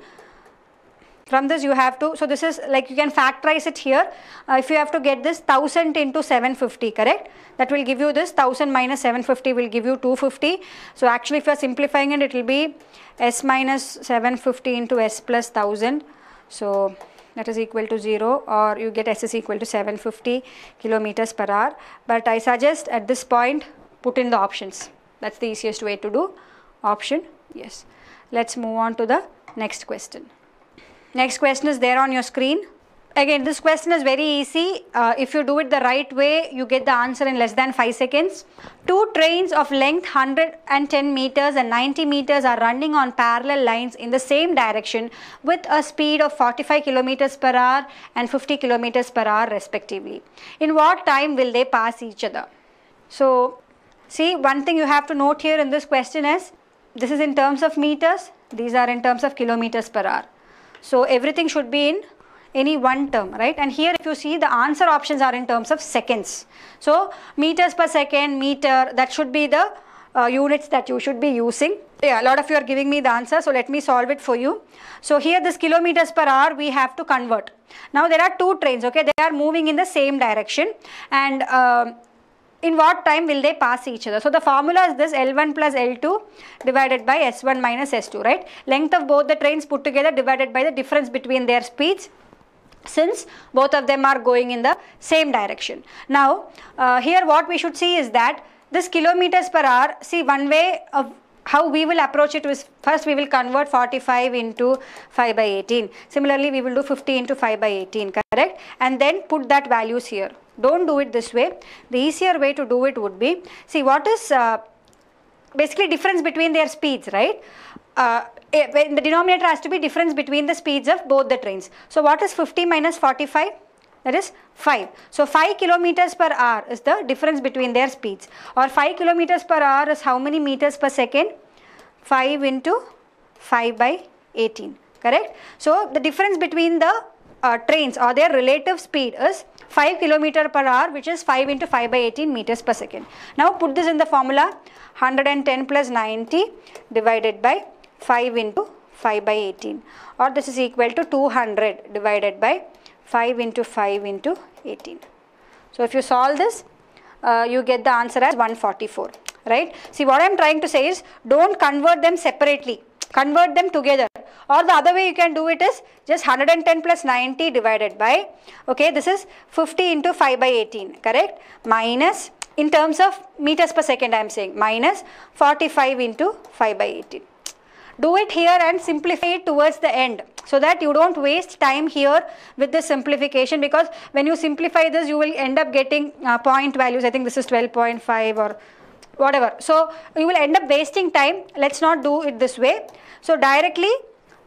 From this you have to, so this is like you can factorize it here. Uh, if you have to get this 1000 into 750, correct? That will give you this 1000 minus 750 will give you 250. So actually if you are simplifying it, it will be S minus 750 into S plus 1000. So that is equal to 0 or you get S is equal to 750 kilometers per hour. But I suggest at this point put in the options. That's the easiest way to do option yes. Let's move on to the next question. Next question is there on your screen. Again, this question is very easy. Uh, if you do it the right way, you get the answer in less than 5 seconds. Two trains of length 110 meters and 90 meters are running on parallel lines in the same direction with a speed of 45 kilometers per hour and 50 kilometers per hour respectively. In what time will they pass each other? So, see one thing you have to note here in this question is, this is in terms of meters, these are in terms of kilometers per hour. So everything should be in any one term, right? And here if you see the answer options are in terms of seconds. So meters per second, meter, that should be the uh, units that you should be using. Yeah, a lot of you are giving me the answer, so let me solve it for you. So here this kilometers per hour we have to convert. Now there are two trains, okay? They are moving in the same direction and uh, in what time will they pass each other. So the formula is this L1 plus L2 divided by S1 minus S2, right? Length of both the trains put together divided by the difference between their speeds since both of them are going in the same direction. Now, uh, here what we should see is that this kilometers per hour, see one way of how we will approach it is first we will convert 45 into 5 by 18. Similarly, we will do 50 into 5 by 18, correct? And then put that values here don't do it this way. The easier way to do it would be, see what is uh, basically difference between their speeds, right? Uh, eh, the denominator has to be difference between the speeds of both the trains. So what is 50 minus 45? that is 5. So 5 kilometers per hour is the difference between their speeds or 5 kilometers per hour is how many meters per second? 5 into 5 by 18 correct? So the difference between the uh, trains or uh, their relative speed is 5 km per hour which is 5 into 5 by 18 meters per second. Now put this in the formula 110 plus 90 divided by 5 into 5 by 18 or this is equal to 200 divided by 5 into 5 into 18. So if you solve this uh, you get the answer as 144 right. See what I am trying to say is don't convert them separately convert them together or the other way you can do it is just 110 plus 90 divided by okay this is 50 into 5 by 18 correct minus in terms of meters per second I am saying minus 45 into 5 by 18 do it here and simplify it towards the end so that you don't waste time here with the simplification because when you simplify this you will end up getting uh, point values I think this is 12.5 or whatever so you will end up wasting time let's not do it this way so directly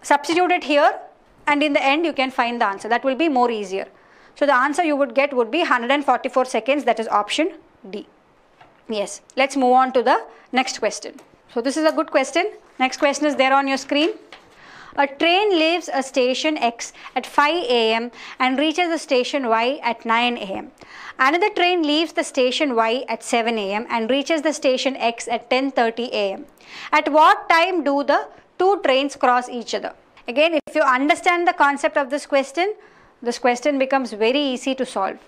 substitute it here and in the end you can find the answer. That will be more easier. So the answer you would get would be 144 seconds that is option D. Yes, let's move on to the next question. So this is a good question. Next question is there on your screen. A train leaves a station X at 5 a.m. and reaches the station Y at 9 a.m. Another train leaves the station Y at 7 a.m. and reaches the station X at 10.30 a.m. At what time do the two trains cross each other. Again, if you understand the concept of this question, this question becomes very easy to solve.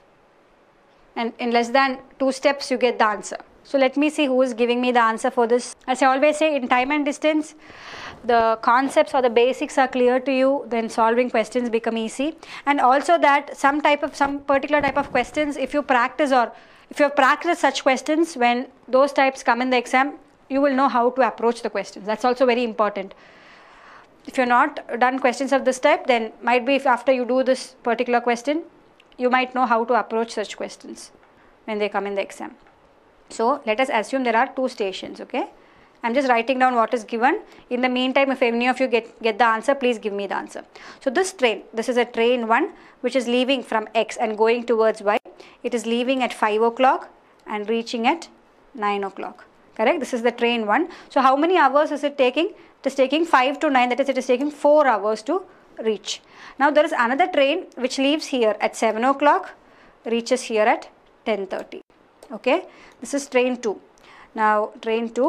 And in less than two steps, you get the answer. So let me see who is giving me the answer for this. As I always say, in time and distance, the concepts or the basics are clear to you, then solving questions become easy. And also that some type of, some particular type of questions, if you practice or if you have practiced such questions, when those types come in the exam, you will know how to approach the questions. That's also very important. If you're not done questions of this type, then might be if after you do this particular question, you might know how to approach such questions when they come in the exam. So let us assume there are two stations, okay? I'm just writing down what is given. In the meantime, if any of you get, get the answer, please give me the answer. So this train, this is a train 1 which is leaving from X and going towards Y. It is leaving at 5 o'clock and reaching at 9 o'clock correct this is the train one so how many hours is it taking it is taking 5 to 9 that is it is taking 4 hours to reach now there is another train which leaves here at 7 o'clock reaches here at 10.30 okay this is train 2 now train 2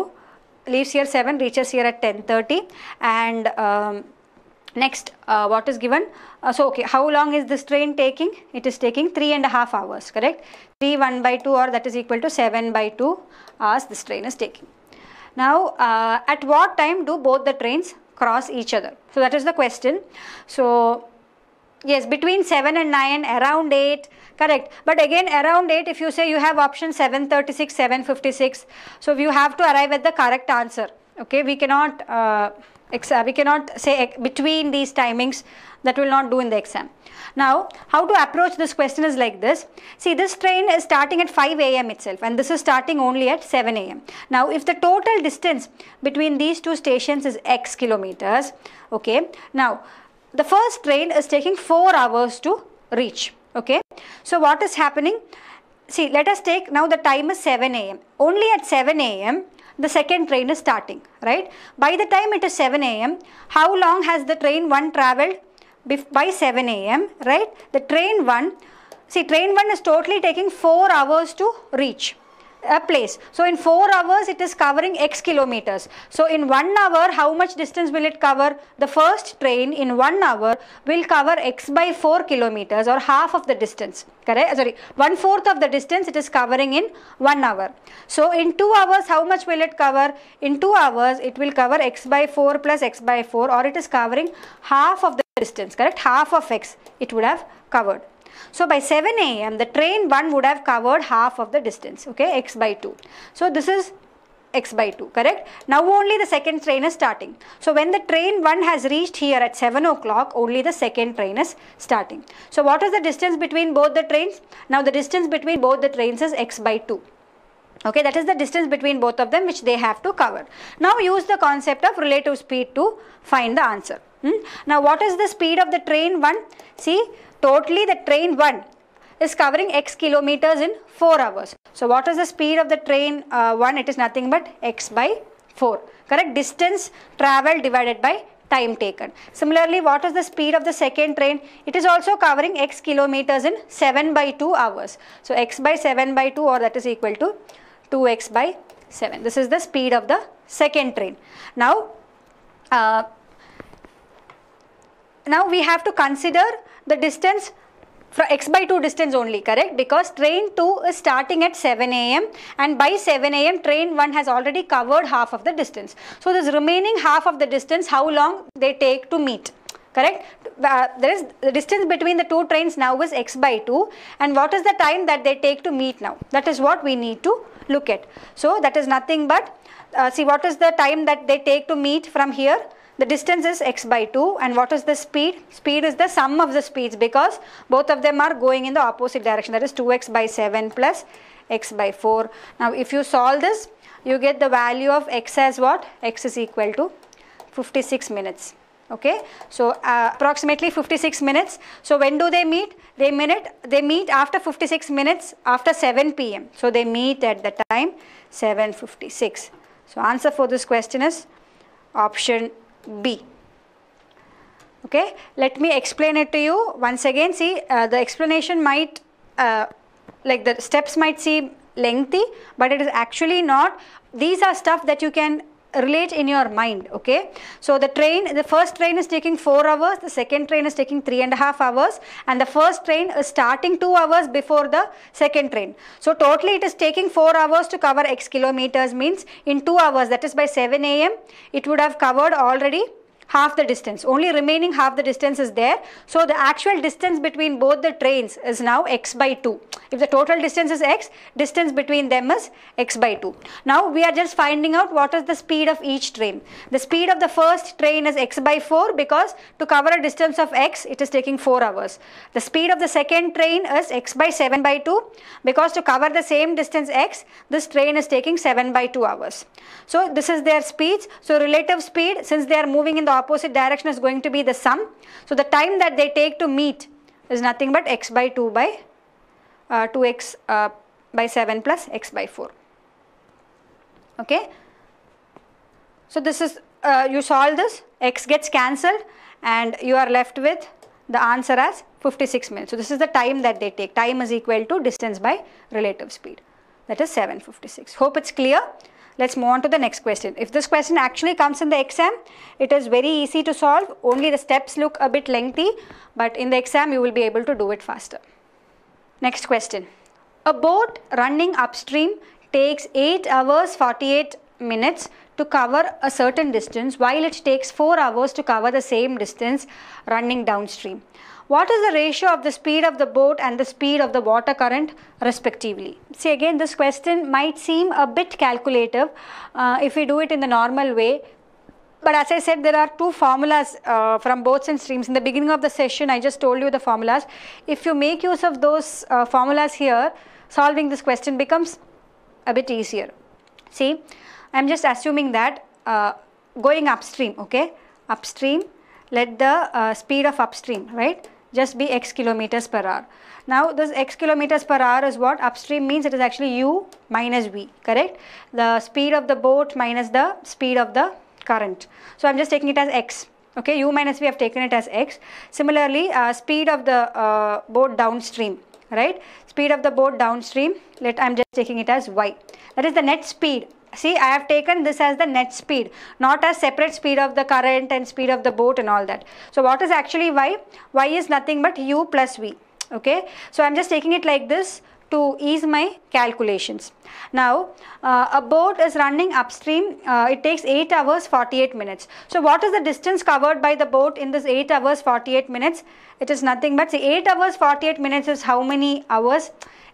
leaves here 7 reaches here at 10.30 and um, next uh, what is given uh, so okay how long is this train taking it is taking three and a half hours correct 3 1 by 2 or that is equal to 7 by 2 as this train is taking. Now, uh, at what time do both the trains cross each other? So, that is the question. So, yes, between 7 and 9, around 8, correct. But again, around 8, if you say you have option 736, 756, so you have to arrive at the correct answer. Okay, we cannot, uh, we cannot say eh, between these timings, that will not do in the exam. Now, how to approach this question is like this. See, this train is starting at 5 a.m. itself and this is starting only at 7 a.m. Now, if the total distance between these two stations is x kilometers, okay. Now, the first train is taking 4 hours to reach, okay. So, what is happening? See, let us take now the time is 7 a.m. Only at 7 a.m the second train is starting, right? By the time it is 7 a.m., how long has the train 1 travelled? by 7 a.m. right? The train 1, see train 1 is totally taking 4 hours to reach a place. So in 4 hours it is covering x kilometers. So in 1 hour how much distance will it cover? The first train in 1 hour will cover x by 4 kilometers or half of the distance. Correct? Sorry, one fourth of the distance it is covering in 1 hour. So in 2 hours how much will it cover? In 2 hours it will cover x by 4 plus x by 4 or it is covering half of the distance. Correct? Half of x it would have covered. So by 7 a.m. the train 1 would have covered half of the distance, okay, x by 2. So this is x by 2 correct now only the second train is starting so when the train 1 has reached here at 7 o'clock only the second train is starting so what is the distance between both the trains now the distance between both the trains is x by 2 okay that is the distance between both of them which they have to cover now use the concept of relative speed to find the answer hmm? now what is the speed of the train 1 see Totally the train 1 is covering x kilometers in 4 hours. So what is the speed of the train uh, 1? It is nothing but x by 4. Correct? Distance travel divided by time taken. Similarly, what is the speed of the second train? It is also covering x kilometers in 7 by 2 hours. So x by 7 by 2 or that is equal to 2x by 7. This is the speed of the second train. Now, uh, now we have to consider the distance from x by 2 distance only correct because train 2 is starting at 7 a.m. and by 7 a.m. train 1 has already covered half of the distance. So this remaining half of the distance how long they take to meet correct uh, there is the distance between the two trains now is x by 2 and what is the time that they take to meet now that is what we need to look at. So that is nothing but uh, see what is the time that they take to meet from here the distance is x by 2 and what is the speed? Speed is the sum of the speeds because both of them are going in the opposite direction that is 2x by 7 plus x by 4. Now if you solve this you get the value of x as what? x is equal to 56 minutes okay so uh, approximately 56 minutes so when do they meet they minute they meet after 56 minutes after 7 pm so they meet at the time 7:56 so answer for this question is option B. Okay, let me explain it to you once again. See, uh, the explanation might, uh, like the steps might seem lengthy, but it is actually not. These are stuff that you can relate in your mind okay so the train the first train is taking 4 hours the second train is taking three and a half hours and the first train is starting 2 hours before the second train so totally it is taking 4 hours to cover x kilometers means in 2 hours that is by 7 am it would have covered already half the distance. Only remaining half the distance is there. So the actual distance between both the trains is now x by 2. If the total distance is x, distance between them is x by 2. Now we are just finding out what is the speed of each train. The speed of the first train is x by 4 because to cover a distance of x, it is taking 4 hours. The speed of the second train is x by 7 by 2 because to cover the same distance x, this train is taking 7 by 2 hours. So this is their speeds. So relative speed, since they are moving in the opposite direction is going to be the sum. So the time that they take to meet is nothing but x by 2 by uh, 2x uh, by 7 plus x by 4. Okay. So this is, uh, you solve this, x gets cancelled and you are left with the answer as 56 minutes. So this is the time that they take. Time is equal to distance by relative speed. That is 756. Hope it's clear let's move on to the next question. If this question actually comes in the exam, it is very easy to solve. Only the steps look a bit lengthy, but in the exam you will be able to do it faster. Next question. A boat running upstream takes 8 hours 48 minutes to cover a certain distance while it takes 4 hours to cover the same distance running downstream. What is the ratio of the speed of the boat and the speed of the water current respectively? See again this question might seem a bit calculative uh, if we do it in the normal way but as I said, there are two formulas uh, from boats and streams. In the beginning of the session, I just told you the formulas. If you make use of those uh, formulas here, solving this question becomes a bit easier. See, I am just assuming that uh, going upstream, okay? Upstream, let the uh, speed of upstream, right? just be x kilometers per hour. Now this x kilometers per hour is what upstream means it is actually u minus v correct the speed of the boat minus the speed of the current. So I'm just taking it as x okay u minus v I've taken it as x. Similarly uh, speed of the uh, boat downstream right speed of the boat downstream let I'm just taking it as y that is the net speed See, I have taken this as the net speed, not as separate speed of the current and speed of the boat and all that. So what is actually y? y is nothing but u plus v. Okay. So I'm just taking it like this to ease my calculations. Now, uh, a boat is running upstream, uh, it takes 8 hours 48 minutes. So, what is the distance covered by the boat in this 8 hours 48 minutes? It is nothing but see 8 hours 48 minutes is how many hours?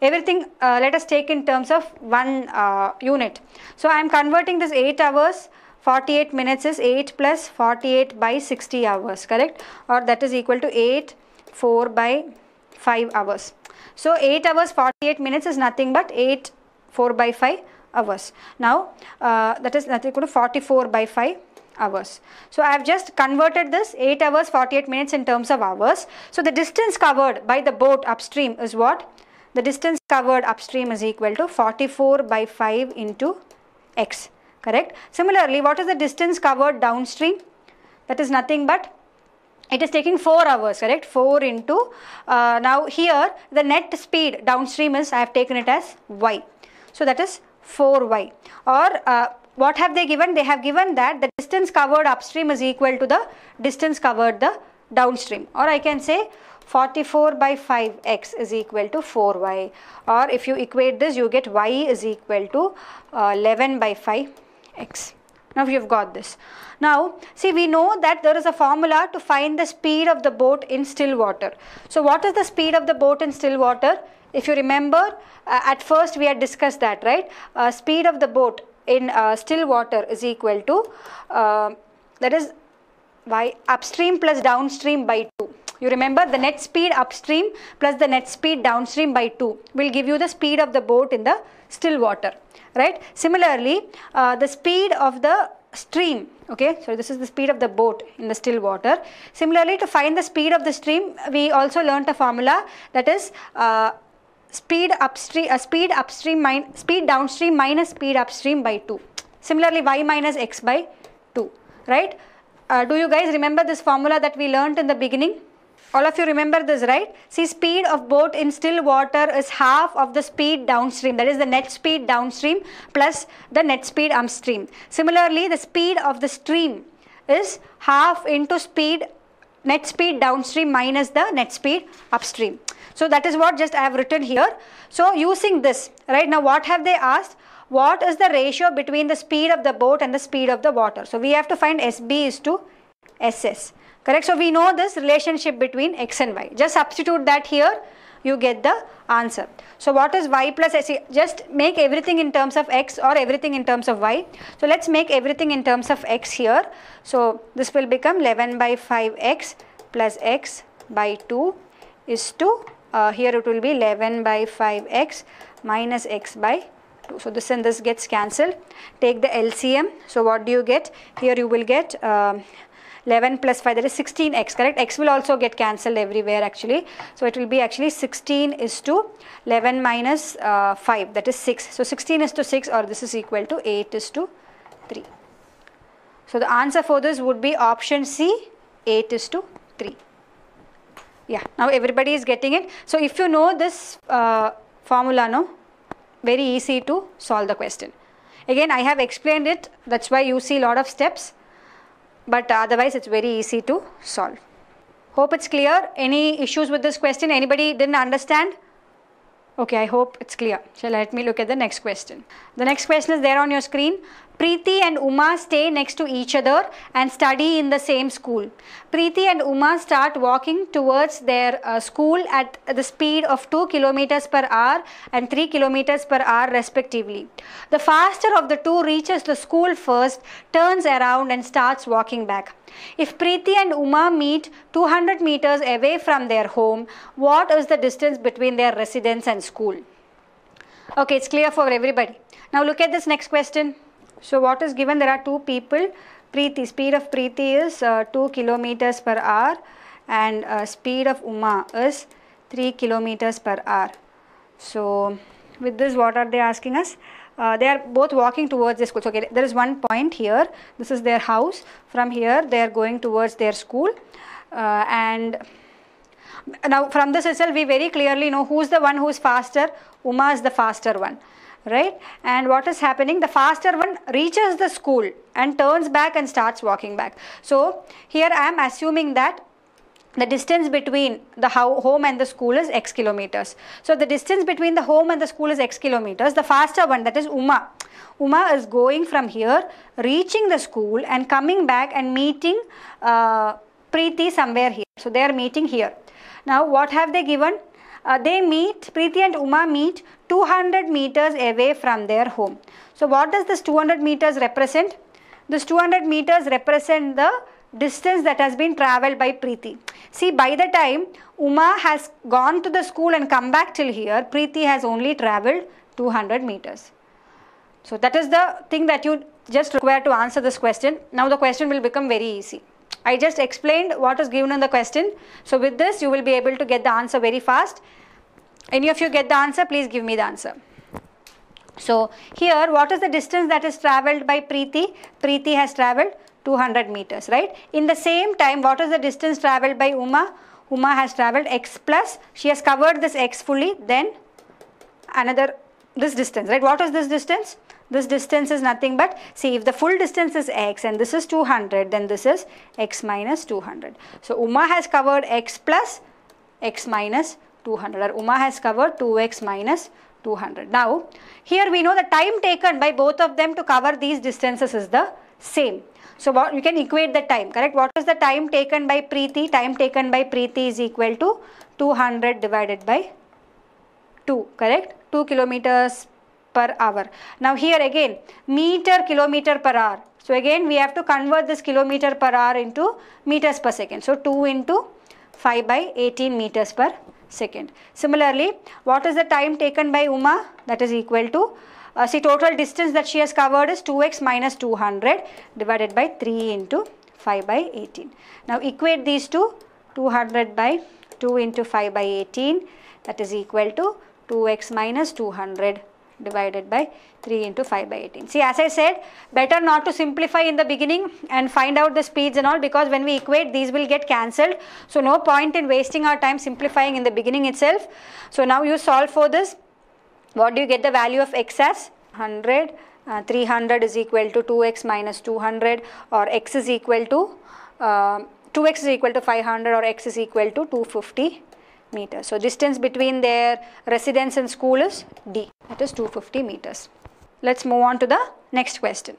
everything uh, let us take in terms of one uh, unit. So I am converting this 8 hours 48 minutes is 8 plus 48 by 60 hours correct or that is equal to 8 4 by 5 hours. So 8 hours 48 minutes is nothing but 8 4 by 5 hours. Now uh, that is nothing equal to 44 by 5 hours. So I have just converted this 8 hours 48 minutes in terms of hours. So the distance covered by the boat upstream is what? the distance covered upstream is equal to 44 by 5 into x correct similarly what is the distance covered downstream that is nothing but it is taking 4 hours correct 4 into uh, now here the net speed downstream is I have taken it as y so that is 4y or uh, what have they given they have given that the distance covered upstream is equal to the distance covered the downstream or I can say 44 by 5x is equal to 4y or if you equate this you get y is equal to uh, 11 by 5x. Now you've got this. Now see we know that there is a formula to find the speed of the boat in still water. So what is the speed of the boat in still water? If you remember uh, at first we had discussed that right. Uh, speed of the boat in uh, still water is equal to uh, that is y upstream plus downstream by 2. You remember the net speed upstream plus the net speed downstream by 2 will give you the speed of the boat in the still water, right? Similarly, uh, the speed of the stream okay so this is the speed of the boat in the still water similarly to find the speed of the stream we also learnt a formula that is uh, speed upstream uh, speed upstream min speed downstream minus speed upstream by 2 similarly y minus x by 2 right uh, do you guys remember this formula that we learnt in the beginning all of you remember this, right? See, speed of boat in still water is half of the speed downstream. That is the net speed downstream plus the net speed upstream. Similarly, the speed of the stream is half into speed net speed downstream minus the net speed upstream. So that is what just I have written here. So using this, right now what have they asked? What is the ratio between the speed of the boat and the speed of the water? So we have to find SB is to SS. Correct? So, we know this relationship between x and y. Just substitute that here, you get the answer. So, what is y plus s? Just make everything in terms of x or everything in terms of y. So, let's make everything in terms of x here. So, this will become 11 by 5x plus x by 2 is to uh, here it will be 11 by 5x minus x by 2. So, this and this gets cancelled. Take the LCM. So, what do you get? Here you will get uh, 11 plus 5 that is 16x correct x will also get cancelled everywhere actually so it will be actually 16 is to 11 minus, uh, 5 that is 6 so 16 is to 6 or this is equal to 8 is to 3 so the answer for this would be option C 8 is to 3 yeah now everybody is getting it so if you know this uh, formula no very easy to solve the question again I have explained it that's why you see lot of steps but otherwise it's very easy to solve. Hope it's clear. Any issues with this question? Anybody didn't understand? Okay, I hope it's clear. So let me look at the next question. The next question is there on your screen. Preeti and Uma stay next to each other and study in the same school. Preeti and Uma start walking towards their uh, school at the speed of 2 km per hour and 3 km per hour respectively. The faster of the two reaches the school first, turns around and starts walking back. If Preeti and Uma meet 200 meters away from their home, what is the distance between their residence and school? Okay, it's clear for everybody. Now look at this next question. So what is given there are two people Preeti speed of Preeti is uh, 2 kilometers per hour and uh, speed of Uma is 3 kilometers per hour. So with this what are they asking us? Uh, they are both walking towards the school. So, okay, there is one point here. This is their house. From here, they are going towards their school. Uh, and now, from this itself, we very clearly know who is the one who is faster. Uma is the faster one right and what is happening the faster one reaches the school and turns back and starts walking back so here i am assuming that the distance between the home and the school is x kilometers. So the distance between the home and the school is x kilometers. The faster one that is Uma. Uma is going from here, reaching the school and coming back and meeting uh, Preeti somewhere here. So they are meeting here. Now what have they given? Uh, they meet, Preeti and Uma meet 200 meters away from their home. So what does this 200 meters represent? This 200 meters represent the distance that has been traveled by Preeti. See, by the time Uma has gone to the school and come back till here, Preeti has only traveled 200 meters. So that is the thing that you just require to answer this question. Now the question will become very easy. I just explained what is given in the question. So with this, you will be able to get the answer very fast. Any of you get the answer? Please give me the answer. So here what is the distance that is travelled by Preeti? Preeti has travelled 200 meters, right? In the same time what is the distance travelled by Uma? Uma has travelled x plus, she has covered this x fully then another this distance, right? What is this distance? This distance is nothing but, see if the full distance is x and this is 200 then this is x minus 200. So Uma has covered x plus x minus 200 or Uma has covered 2x minus 200. Now here we know the time taken by both of them to cover these distances is the same. So what, you can equate the time correct what is the time taken by Preeti time taken by Preeti is equal to 200 divided by 2 correct 2 kilometers per hour. Now here again meter kilometer per hour. So again we have to convert this kilometer per hour into meters per second. So 2 into 5 by 18 meters per second. Similarly, what is the time taken by Uma? That is equal to, uh, see total distance that she has covered is 2x minus 200 divided by 3 into 5 by 18. Now equate these two, 200 by 2 into 5 by 18 that is equal to 2x minus 200 divided by 3 into 5 by 18. See as I said better not to simplify in the beginning and find out the speeds and all because when we equate these will get cancelled. So no point in wasting our time simplifying in the beginning itself. So now you solve for this. What do you get the value of x as? 100. Uh, 300 is equal to 2x minus 200 or x is equal to uh, 2x is equal to 500 or x is equal to 250 meters. So distance between their residence and school is D, that is 250 meters. Let's move on to the next question.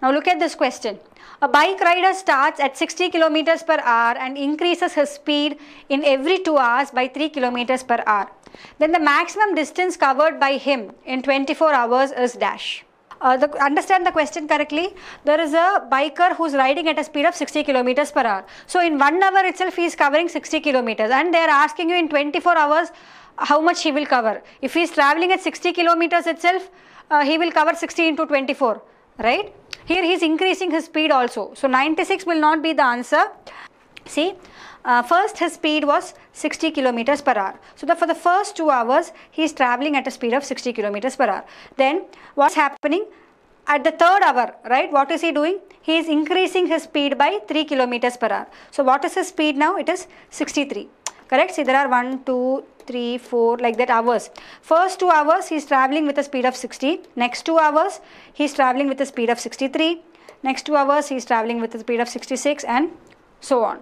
Now look at this question. A bike rider starts at 60 kilometers per hour and increases his speed in every 2 hours by 3 kilometers per hour. Then the maximum distance covered by him in 24 hours is dash. Uh, the, understand the question correctly, there is a biker who's riding at a speed of 60 kilometers per hour. So in one hour itself, he is covering 60 kilometers and they are asking you in 24 hours how much he will cover. If he is traveling at 60 kilometers itself, uh, he will cover 60 into 24, right? Here he is increasing his speed also. So 96 will not be the answer. See, uh, first his speed was 60 kilometers per hour. So that for the first two hours he is traveling at a speed of 60 kilometers per hour. Then what's happening? At the third hour, right, what is he doing? He is increasing his speed by 3 kilometers per hour. So what is his speed now? It is 63 correct see there are 1 2 3 4 like that hours first two hours he is traveling with a speed of 60 next two hours he is traveling with a speed of 63 next two hours he is traveling with a speed of 66 and so on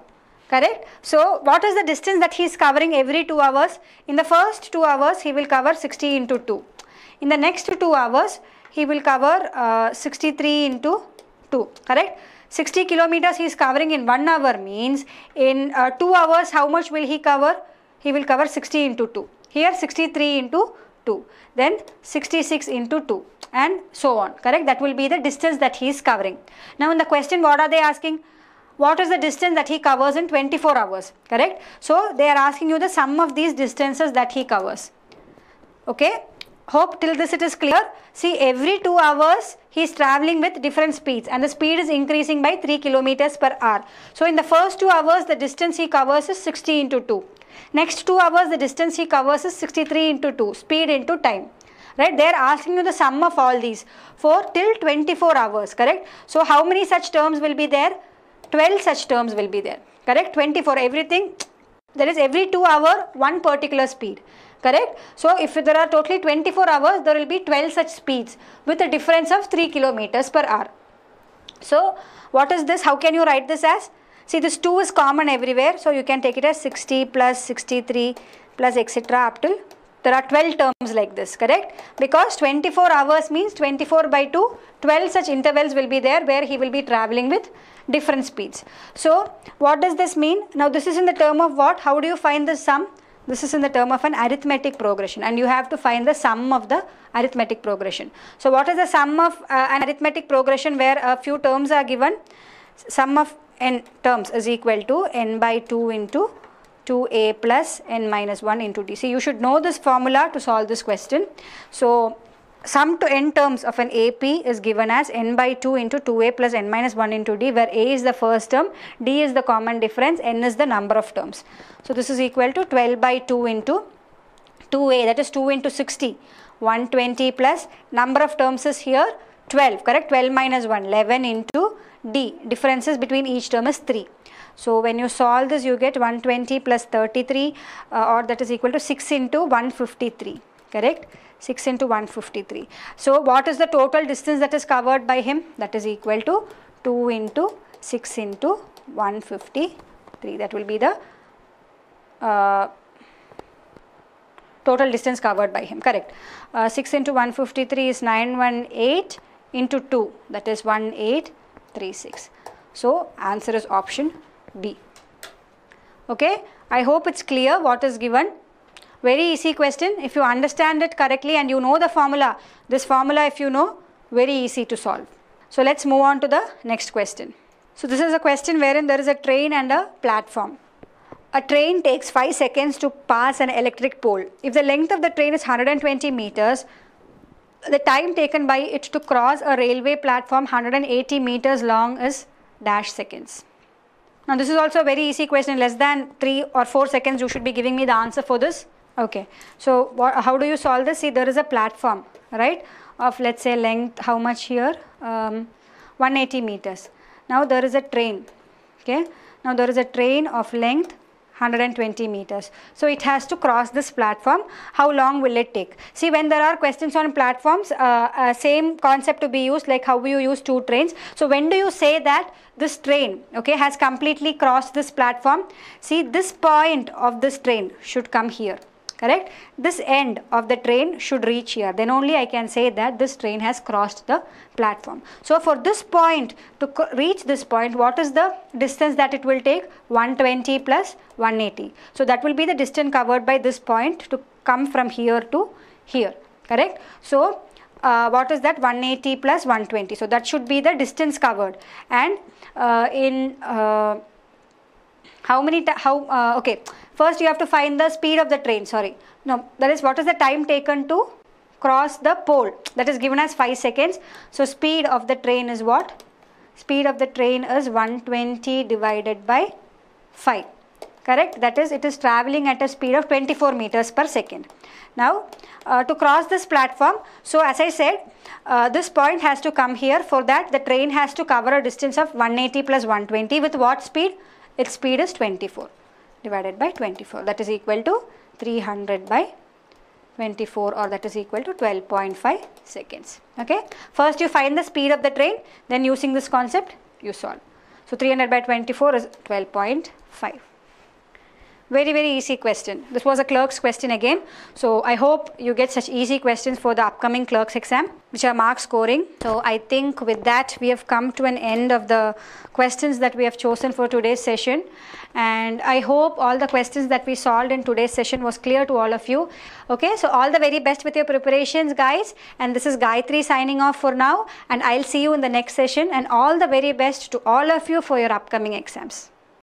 correct so what is the distance that he is covering every 2 hours in the first 2 hours he will cover 60 into 2 in the next 2 hours he will cover uh, 63 into 2 correct 60 kilometers he is covering in 1 hour means in uh, 2 hours how much will he cover he will cover 60 into 2 here 63 into 2 then 66 into 2 and so on correct that will be the distance that he is covering now in the question what are they asking what is the distance that he covers in 24 hours, correct? So they are asking you the sum of these distances that he covers, okay? Hope till this it is clear. See every 2 hours he is traveling with different speeds and the speed is increasing by 3 kilometers per hour. So in the first 2 hours the distance he covers is 60 into 2. Next 2 hours the distance he covers is 63 into 2 speed into time right they are asking you the sum of all these for till 24 hours correct so how many such terms will be there 12 such terms will be there correct 20 for everything there is every 2 hour one particular speed correct so if there are totally 24 hours there will be 12 such speeds with a difference of 3 kilometers per hour so what is this how can you write this as see this 2 is common everywhere so you can take it as 60 plus 63 plus etc up till there are 12 terms like this correct because 24 hours means 24 by 2 12 such intervals will be there where he will be traveling with different speeds. So what does this mean? Now this is in the term of what? How do you find the sum? This is in the term of an arithmetic progression and you have to find the sum of the arithmetic progression. So what is the sum of uh, an arithmetic progression where a few terms are given? Sum of n terms is equal to n by 2 into 2a plus n minus 1 into d. See, you should know this formula to solve this question. So sum to n terms of an AP is given as n by 2 into 2a plus n minus 1 into d where a is the first term, d is the common difference, n is the number of terms. So this is equal to 12 by 2 into 2a that is 2 into 60, 120 plus number of terms is here 12 correct 12 minus 1 11 into d differences between each term is 3. So when you solve this you get 120 plus 33 uh, or that is equal to 6 into 153 correct 6 into 153 so what is the total distance that is covered by him that is equal to 2 into 6 into 153 that will be the uh, total distance covered by him correct uh, 6 into 153 is 918 into 2 that is 1836 so answer is option b okay i hope it's clear what is given very easy question. If you understand it correctly and you know the formula, this formula if you know, very easy to solve. So let's move on to the next question. So this is a question wherein there is a train and a platform. A train takes 5 seconds to pass an electric pole. If the length of the train is 120 meters, the time taken by it to cross a railway platform 180 meters long is dash seconds. Now this is also a very easy question, less than 3 or 4 seconds you should be giving me the answer for this. Okay. So how do you solve this? See, there is a platform, right, of let's say length, how much here? Um, 180 meters. Now there is a train, okay. Now there is a train of length 120 meters. So it has to cross this platform. How long will it take? See when there are questions on platforms, uh, uh, same concept to be used like how you use two trains. So when do you say that this train okay, has completely crossed this platform? See this point of this train should come here correct this end of the train should reach here then only i can say that this train has crossed the platform so for this point to reach this point what is the distance that it will take 120 plus 180 so that will be the distance covered by this point to come from here to here correct so uh, what is that 180 plus 120 so that should be the distance covered and uh, in uh, how many how uh, okay First you have to find the speed of the train, sorry. No, that is what is the time taken to cross the pole. That is given as 5 seconds. So speed of the train is what? Speed of the train is 120 divided by 5. Correct? That is it is traveling at a speed of 24 meters per second. Now uh, to cross this platform, so as I said, uh, this point has to come here. For that the train has to cover a distance of 180 plus 120 with what speed? Its speed is 24 divided by 24 that is equal to 300 by 24 or that is equal to 12.5 seconds okay first you find the speed of the train then using this concept you solve so 300 by 24 is 12.5 very, very easy question. This was a clerk's question again. So I hope you get such easy questions for the upcoming clerk's exam, which are mark scoring. So I think with that, we have come to an end of the questions that we have chosen for today's session. And I hope all the questions that we solved in today's session was clear to all of you. Okay, so all the very best with your preparations, guys. And this is Gayatri signing off for now. And I'll see you in the next session. And all the very best to all of you for your upcoming exams.